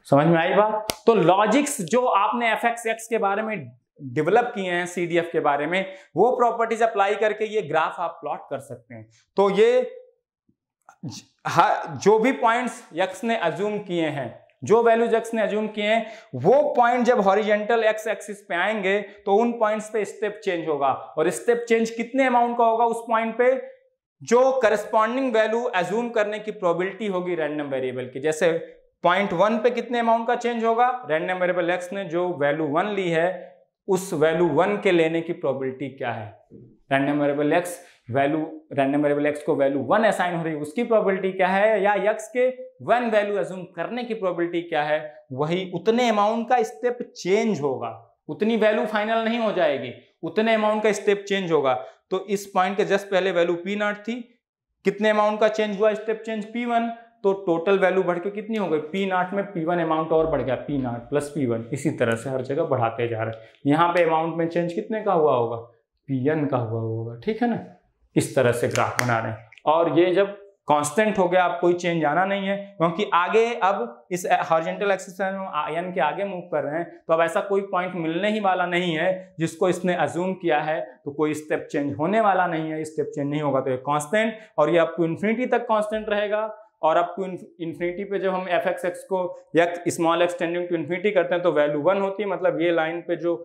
समझ में आई बात तो लॉजिक्स जो आपने एफ एक्स एक्स के बारे में डेवलप किए हैं सीडीएफ के बारे में वो प्रॉपर्टीज अप्लाई करके ये ग्राफ आप प्लॉट कर सकते हैं तो ये जो भी पॉइंट्स एक्स ने अज्यूम किए हैं जो वैल्यूज एक्स ने अज्यूम किए हैं वो पॉइंट जब हॉरिजेंटल एक्स एक्सिस पे आएंगे तो उन पॉइंट्स पे स्टेप चेंज होगा और स्टेप चेंज कितने अमाउंट का होगा उस पॉइंट पे जो करस्पॉन्डिंग वैल्यू एज्यूम करने की प्रोबेबिलिटी होगी रैंडम वेरिएबल की जैसे पॉइंट वन पे कितने अमाउंट का चेंज होगा रैंडम वेरिएबल एक्स ने जो वैल्यू वन ली है उस वैल्यू वन के लेने की प्रोबेबिलिटी क्या है random variable X value random variable x को वैल्यू वन असाइन हो रही है उसकी प्रोबेबिलिटी क्या है या एक्स के वन वैल्यू एज्यूम करने की प्रोबेबिलिटी क्या है वही उतने अमाउंट का स्टेप चेंज होगा उतनी वैल्यू फाइनल नहीं हो जाएगी उतने अमाउंट का स्टेप चेंज होगा तो इस पॉइंट के जस्ट पहले वैल्यू पी नॉट थी कितने अमाउंट का चेंज हुआ स्टेप चेंज पी वन तो टोटल वैल्यू बढ़ के कितनी हो गई पी नाट में पी वन अमाउंट और बढ़ गया P naught plus P one इसी तरह से हर जगह बढ़ाते जा रहे हैं यहाँ पे अमाउंट में चेंज कितने का हुआ होगा पी एन का हुआ होगा ठीक है ना इस तरह से ग्राफ बना रहे हैं और ये जब कांस्टेंट हो गया आप कोई चेंज आना नहीं है क्योंकि आगे अब इस हॉर्जेंटल एक्सिस में आयन के आगे मूव कर रहे हैं तो अब ऐसा कोई पॉइंट मिलने ही वाला नहीं है जिसको इसने अज्यूम किया है तो कोई स्टेप चेंज होने वाला नहीं है स्टेप चेंज नहीं होगा तो ये कांस्टेंट और ये आपको इन्फिनिटी तक कांस्टेंट रहेगा और अब टू इन्फिनिटी पे जब हम एफ एक्स एक्स को या small X tending to infinity करते हैं तो वैल्यू वन होती है मतलब ये लाइन पे जो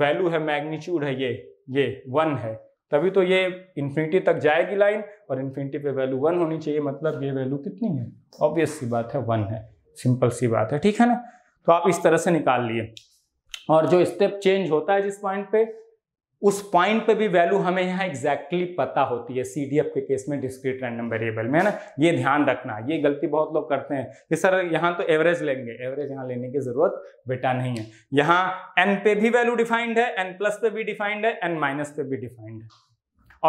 वैल्यू है मैग्नीट्यूड है ये ये वन है तभी तो ये इन्फिनिटी तक जाएगी लाइन और इन्फिनिटी पे वैल्यू वन होनी चाहिए मतलब ये वैल्यू कितनी है ऑब्वियस सी बात है वन है सिंपल सी बात है ठीक है ना तो आप इस तरह से निकाल लिए और जो स्टेप चेंज होता है जिस पॉइंट पे उस पॉइंट पे भी वैल्यू हमें यहाँ एग्जैक्टली exactly पता होती है सी के केस में डिस्क्रीट रैंडम वेरिएबल में है ना ये ध्यान रखना ये गलती बहुत लोग करते हैं कि सर यहाँ तो एवरेज लेंगे एवरेज यहाँ लेने की जरूरत बेटा नहीं है यहाँ एन पे भी वैल्यू डिफाइंड है एन प्लस पे भी डिफाइंड है एन माइनस पे भी डिफाइंड है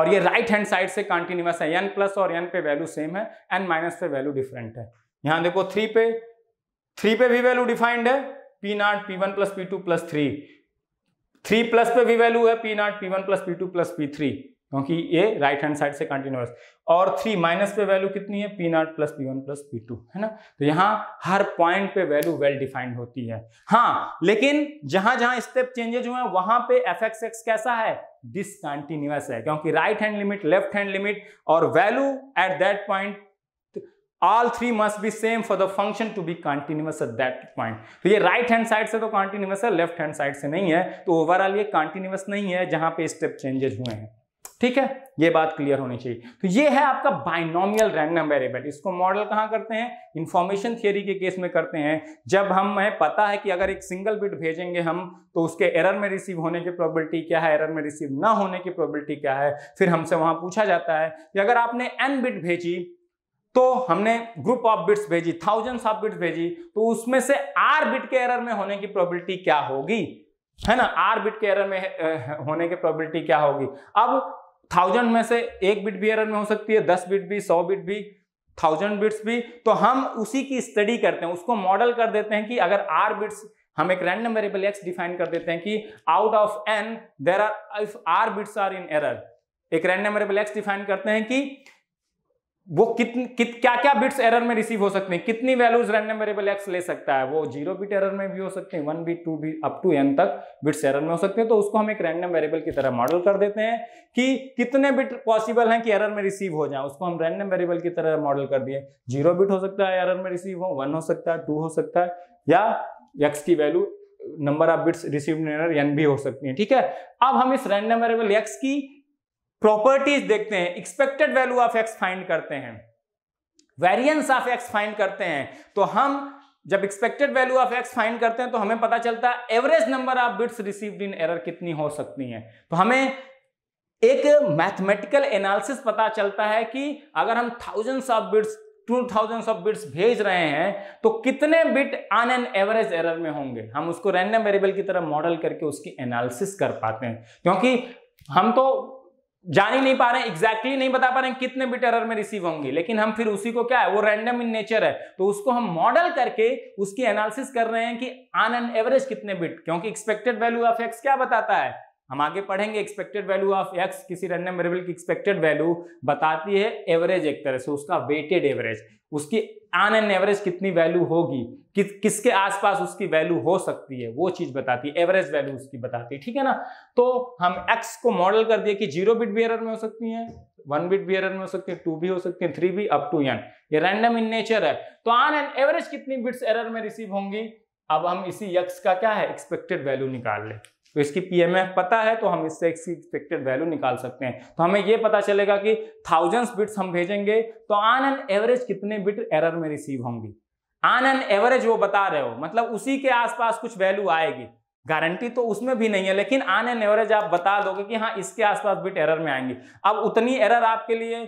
और ये राइट हैंड साइड से कंटिन्यूस है एन प्लस और एन पे वैल्यू सेम है एन माइनस पे वैल्यू डिफरेंट है यहाँ देखो थ्री पे थ्री पे भी वैल्यू डिफाइंड है P naught P one plus P two plus three three plus पे भी वैल्यू है P naught P one plus P two plus P three क्योंकि ये राइट हैंड साइड से कंटिन्यूअस और थ्री माइनस पे वैल्यू कितनी है P naught plus P one plus P two है ना तो यहाँ हर पॉइंट पे वैल्यू वेल डिफाइंड होती है हाँ लेकिन जहां जहां स्टेप चेंजेज हुए हैं वहां पे एफ एक्स एक्स कैसा है डिसकंटिन्यूअस है क्योंकि right hand limit left hand limit और value at that point all three must be same for the function to be continuous at that point तो ये राइट हैंड साइड से तो continuous है लेफ्ट हैंड साइड से नहीं है तो ओवरऑल ये कॉन्टिन्यूस नहीं है जहां पे स्टेप चेंजेस हुए हैं ठीक है ये बात क्लियर होनी चाहिए तो ये है आपका बाइनोमियल रैंडम वेरिएबल इसको मॉडल कहां करते हैं इंफॉर्मेशन थियरी के केस में करते हैं जब हमें पता है कि अगर एक सिंगल बिट भेजेंगे हम तो उसके एरर में रिसीव होने की प्रोबेबिलिटी क्या है एरर में रिसीव ना होने की प्रोबेबिलिटी क्या है फिर हमसे वहां पूछा जाता है कि अगर आपने एन बिट भेजी तो हमने ग्रुप ऑफ बिट्स भेजी थाउजेंड्स ऑफ बिट्स भेजी तो उसमें से आर बिट के एरर में होने की प्रोबेबिलिटी क्या होगी है ना आर बिट के एरर में होने की प्रोबेबिलिटी क्या होगी अब थाउजेंड में से एक बिट भी एरर में हो सकती है दस बिट भी सौ बिट भी थाउजेंड बिट्स भी तो हम उसी की स्टडी करते हैं उसको मॉडल कर देते हैं कि अगर आर बिट्स हम एक रैंडम वेरिएबल एक्स डिफाइन कर देते हैं कि out of N there are if R bits are in error एक रैंडम वेरिएबल एक्स डिफाइन करते हैं कि वो कितन कित क्या क्या बिट्स एरर में रिसीव हो सकते हैं कितनी वैल्यूज रैंडम वेरिएबल एक्स ले सकता है वो जीरो बिट एरर में भी हो सकते हैं one bit two bit up to N तक बिट्स एरर में हो सकते हैं तो उसको हम एक रैंडम वेरिएबल की तरह मॉडल कर देते हैं कि कितने बिट पॉसिबल हैं कि एरर में रिसीव हो जाए उसको हम रैंडम वेरिएबल की तरह मॉडल कर दिए जीरो बिट हो सकता है एरर में रिसीव हो वन हो सकता है टू हो सकता है या एक्स की value number of bits receive N भी हो सकती है ठीक है अब हम इस रैंडम वेरिएबल एक्स की प्रॉपर्टीज देखते हैं expected value of X find करते हैं वेरियंस ऑफ एक्स फाइंड करते हैं तो हम जब expected value of X find करते हैं तो हमें पता चलता है average number of bits received in error कितनी हो सकती है तो हमें एक मैथमेटिकल एनालिसिस पता चलता है कि अगर हम thousands of bits two thousands of bits भेज रहे हैं तो कितने bit on an average error में होंगे हम उसको रैंडम वेरिएबल की तरह मॉडल करके उसकी एनालिसिस कर पाते हैं क्योंकि हम तो जान ही नहीं पा रहे हैं एग्जैक्टली नहीं बता पा रहे हैं कितने बिट एरर में रिसीव होंगे लेकिन हम फिर उसी को क्या है वो रैंडम इन नेचर है तो उसको हम मॉडल करके उसकी एनालिसिस कर रहे हैं कि ऑन एन एवरेज कितने बिट क्योंकि एक्सपेक्टेड वैल्यू ऑफ एक्स क्या बताता है हम आगे पढ़ेंगे एक्सपेक्टेड वैल्यू ऑफ एक्स किसी रैंडम वेरिएबल की एक्सपेक्टेड वैल्यू बताती है एवरेज एक तरह से उसका वेटेड एवरेज उसकी ऑन एन एवरेज कितनी वैल्यू होगी कि, किसके आसपास उसकी वैल्यू हो सकती है वो चीज बताती है एवरेज वैल्यू उसकी बताती है ठीक है ना तो हम एक्स को मॉडल कर दिए कि जीरो बिट एरर में हो सकती है वन बिट एरर में हो सकती है टू भी हो सकती है थ्री भी अप टू एन ये रैंडम इन नेचर है तो ऑन एन एवरेज कितनी बिट्स एरर में रिसीव होंगी अब हम इसी यक्स का क्या है एक्सपेक्टेड वैल्यू निकाल लें तो इसकी पीएमएफ पता है तो हम इससे इसकी एक्सपेक्टेड वैल्यू निकाल सकते हैं तो हमें यह पता चलेगा कि थाउजेंड्स बिट्स हम भेजेंगे तो ऑन एन एवरेज कितने बिट एरर में रिसीव होंगी ऑन एन एवरेज वो बता रहे हो मतलब उसी के आसपास कुछ वैल्यू आएगी गारंटी तो उसमें भी नहीं है लेकिन ऑन एन एवरेज आप बता दोगे कि हाँ इसके आसपास बिट एरर में आएंगे अब उतनी एरर आपके लिए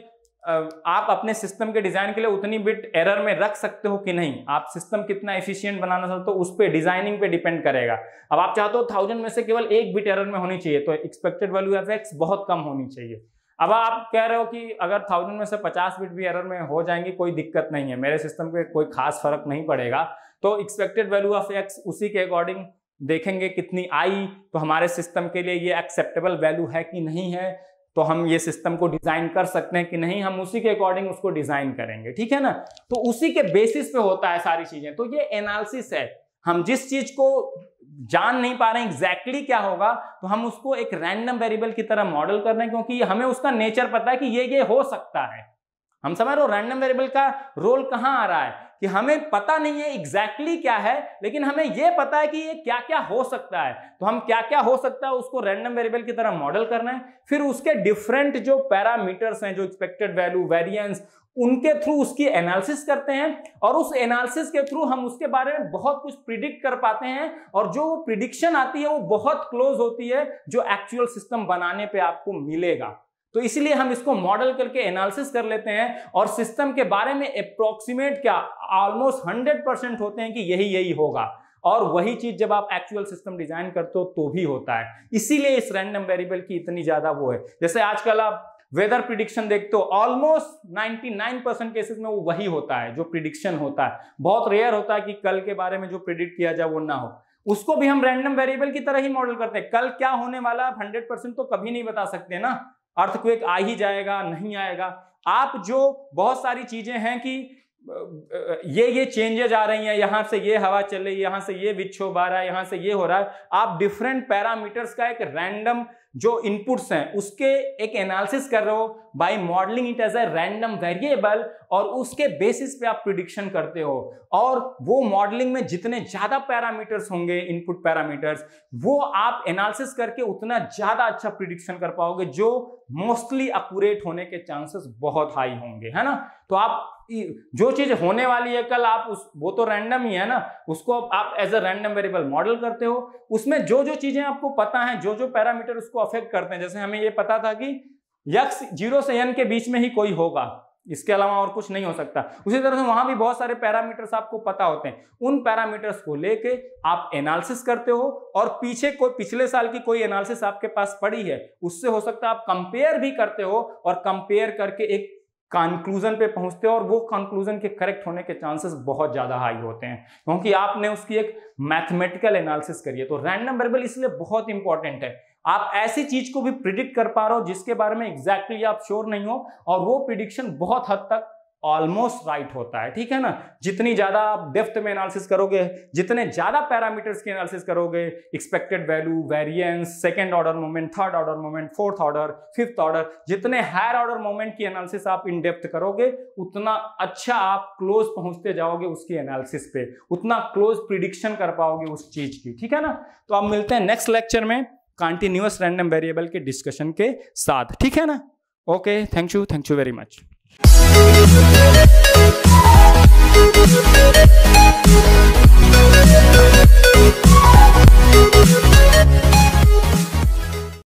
आप अपने सिस्टम के डिजाइन के लिए उतनी बिट एरर में रख सकते हो कि नहीं आप सिस्टम कितना एफिशिएंट बनाना चाहते हो उस पर डिजाइनिंग पे डिपेंड करेगा अब आप चाहते हो थाउजेंड में से केवल एक बिट एरर में होनी चाहिए तो एक्सपेक्टेड वैल्यू एफ एक्स बहुत कम होनी चाहिए अब आप कह रहे हो कि अगर थाउजेंड में से पचास बिट भी एरर में हो जाएंगे कोई दिक्कत नहीं है मेरे सिस्टम पर कोई खास फर्क नहीं पड़ेगा तो एक्सपेक्टेड वैल्यू ऑफ एक्स उसी के अकॉर्डिंग देखेंगे कितनी आई तो हमारे सिस्टम के लिए ये एक्सेप्टेबल वैल्यू है कि नहीं है तो हम ये सिस्टम को डिजाइन कर सकते हैं कि नहीं हम उसी के अकॉर्डिंग उसको डिजाइन करेंगे ठीक है ना तो उसी के बेसिस पे होता है सारी चीजें तो ये एनालिसिस है हम जिस चीज को जान नहीं पा रहे हैं एग्जैक्टली exactly क्या होगा तो हम उसको एक रैंडम वेरिएबल की तरह मॉडल कर रहे हैं क्योंकि हमें उसका नेचर पता है कि ये ये हो सकता है हम समझ रहे हो रैंडम वेरिएबल का रोल कहाँ आ रहा है कि हमें पता नहीं है एग्जैक्टली exactly क्या है लेकिन हमें यह पता है कि ये क्या क्या हो सकता है तो हम क्या क्या हो सकता है उसको रैंडम वेरिएबल की तरह मॉडल करना है फिर उसके डिफरेंट जो पैरामीटर्स हैं जो एक्सपेक्टेड वैल्यू वेरियंस उनके थ्रू उसकी एनालिसिस करते हैं और उस एनालिसिस के थ्रू हम उसके बारे में बहुत कुछ प्रिडिक्ट कर पाते हैं और जो प्रिडिक्शन आती है वो बहुत क्लोज होती है जो एक्चुअल सिस्टम बनाने पे आपको मिलेगा तो इसलिए हम इसको मॉडल करके एनालिसिस कर लेते हैं और सिस्टम के बारे में अप्रोक्सीमेट क्या ऑलमोस्ट हंड्रेड परसेंट होते हैं कि यही यही होगा और वही चीज जब आप एक्चुअल सिस्टम डिजाइन करते हो तो भी होता है इसीलिए इस रैंडम वेरिएबल की इतनी ज्यादा वो है जैसे आजकल आप वेदर प्रिडिक्शन देखते हो ऑलमोस्ट 99 परसेंट केसेस में वो वही होता है जो प्रिडिक्शन होता है बहुत रेयर होता है कि कल के बारे में जो प्रिडिक्ट किया जाए वो ना हो उसको भी हम रैंडम वेरिएबल की तरह ही मॉडल करते हैं कल क्या होने वाला आप हंड्रेड परसेंट तो कभी नहीं बता सकते ना अर्थक्वेक आ ही जाएगा नहीं आएगा आप जो बहुत सारी चीजें हैं कि ये ये चेंजेज आ रही हैं यहाँ से ये हवा चल रही है यहाँ से ये विक्षोभ आ रहा है यहाँ से ये हो रहा है आप डिफरेंट पैरामीटर्स का एक रैंडम जो इनपुट्स हैं उसके एक एनालिसिस कर रहे हो by modelling it as a random variable और उसके बेसिस पे आप प्रिडिक्शन करते हो और वो मॉडलिंग में जितने ज्यादा पैरामीटर्स होंगे इनपुट पैरामीटर्स वो आप एनालिसिस करके उतना ज्यादा अच्छा प्रिडिक्शन कर पाओगे जो मोस्टली अकूरेट होने के चांसेस बहुत हाई होंगे है ना तो आप जो चीज होने वाली है कल आप उस वो तो रैंडम ही है ना उसको आप as a random variable model करते हो उसमें जो जो चीजें आपको पता है जो जो पैरामीटर उसको अफेक्ट करते हैं जैसे हमें ये पता था कि यक्ष जीरो से एन के बीच में ही कोई होगा इसके अलावा और कुछ नहीं हो सकता उसी तरह से वहां भी बहुत सारे पैरामीटर्स आपको पता होते हैं उन पैरामीटर्स को लेके आप एनालिसिस करते हो और पीछे कोई पिछले साल की कोई एनालिसिस आपके पास पड़ी है उससे हो सकता है आप कंपेयर भी करते हो और कंपेयर करके एक कंक्लूजन पे पहुंचते हो और वो कंक्लूजन के करेक्ट होने के चांसेस बहुत ज्यादा हाई होते हैं क्योंकि आपने उसकी एक मैथमेटिकल एनालिसिस करी है तो रैंडम वेरिएबल इसलिए बहुत इंपॉर्टेंट है आप ऐसी चीज को भी प्रिडिक्ट कर पा रहे हो जिसके बारे में एग्जैक्टली exactly आप श्योर नहीं हो और वो प्रिडिक्शन बहुत हद तक ऑलमोस्ट राइट right होता है ठीक है ना जितनी ज़्यादा आप डेफ्थ में एनालिसिस करोगे जितने ज़्यादा पैरामीटर्स की एनालिसिस करोगे expected value variance second order moment third order moment fourth order fifth order जितने हायर ऑर्डर मोमेंट की एनालिसिस आप इन डेप्थ करोगे उतना अच्छा आप क्लोज पहुंचते जाओगे उसकी एनालिसिस पे उतना क्लोज प्रिडिक्शन कर पाओगे उस चीज़ की ठीक है ना तो आप मिलते हैं नेक्स्ट लेक्चर में कॉन्टिन्यूस रैंडम वेरिएबल के डिस्कशन के साथ ठीक है ना okay thank you thank you very much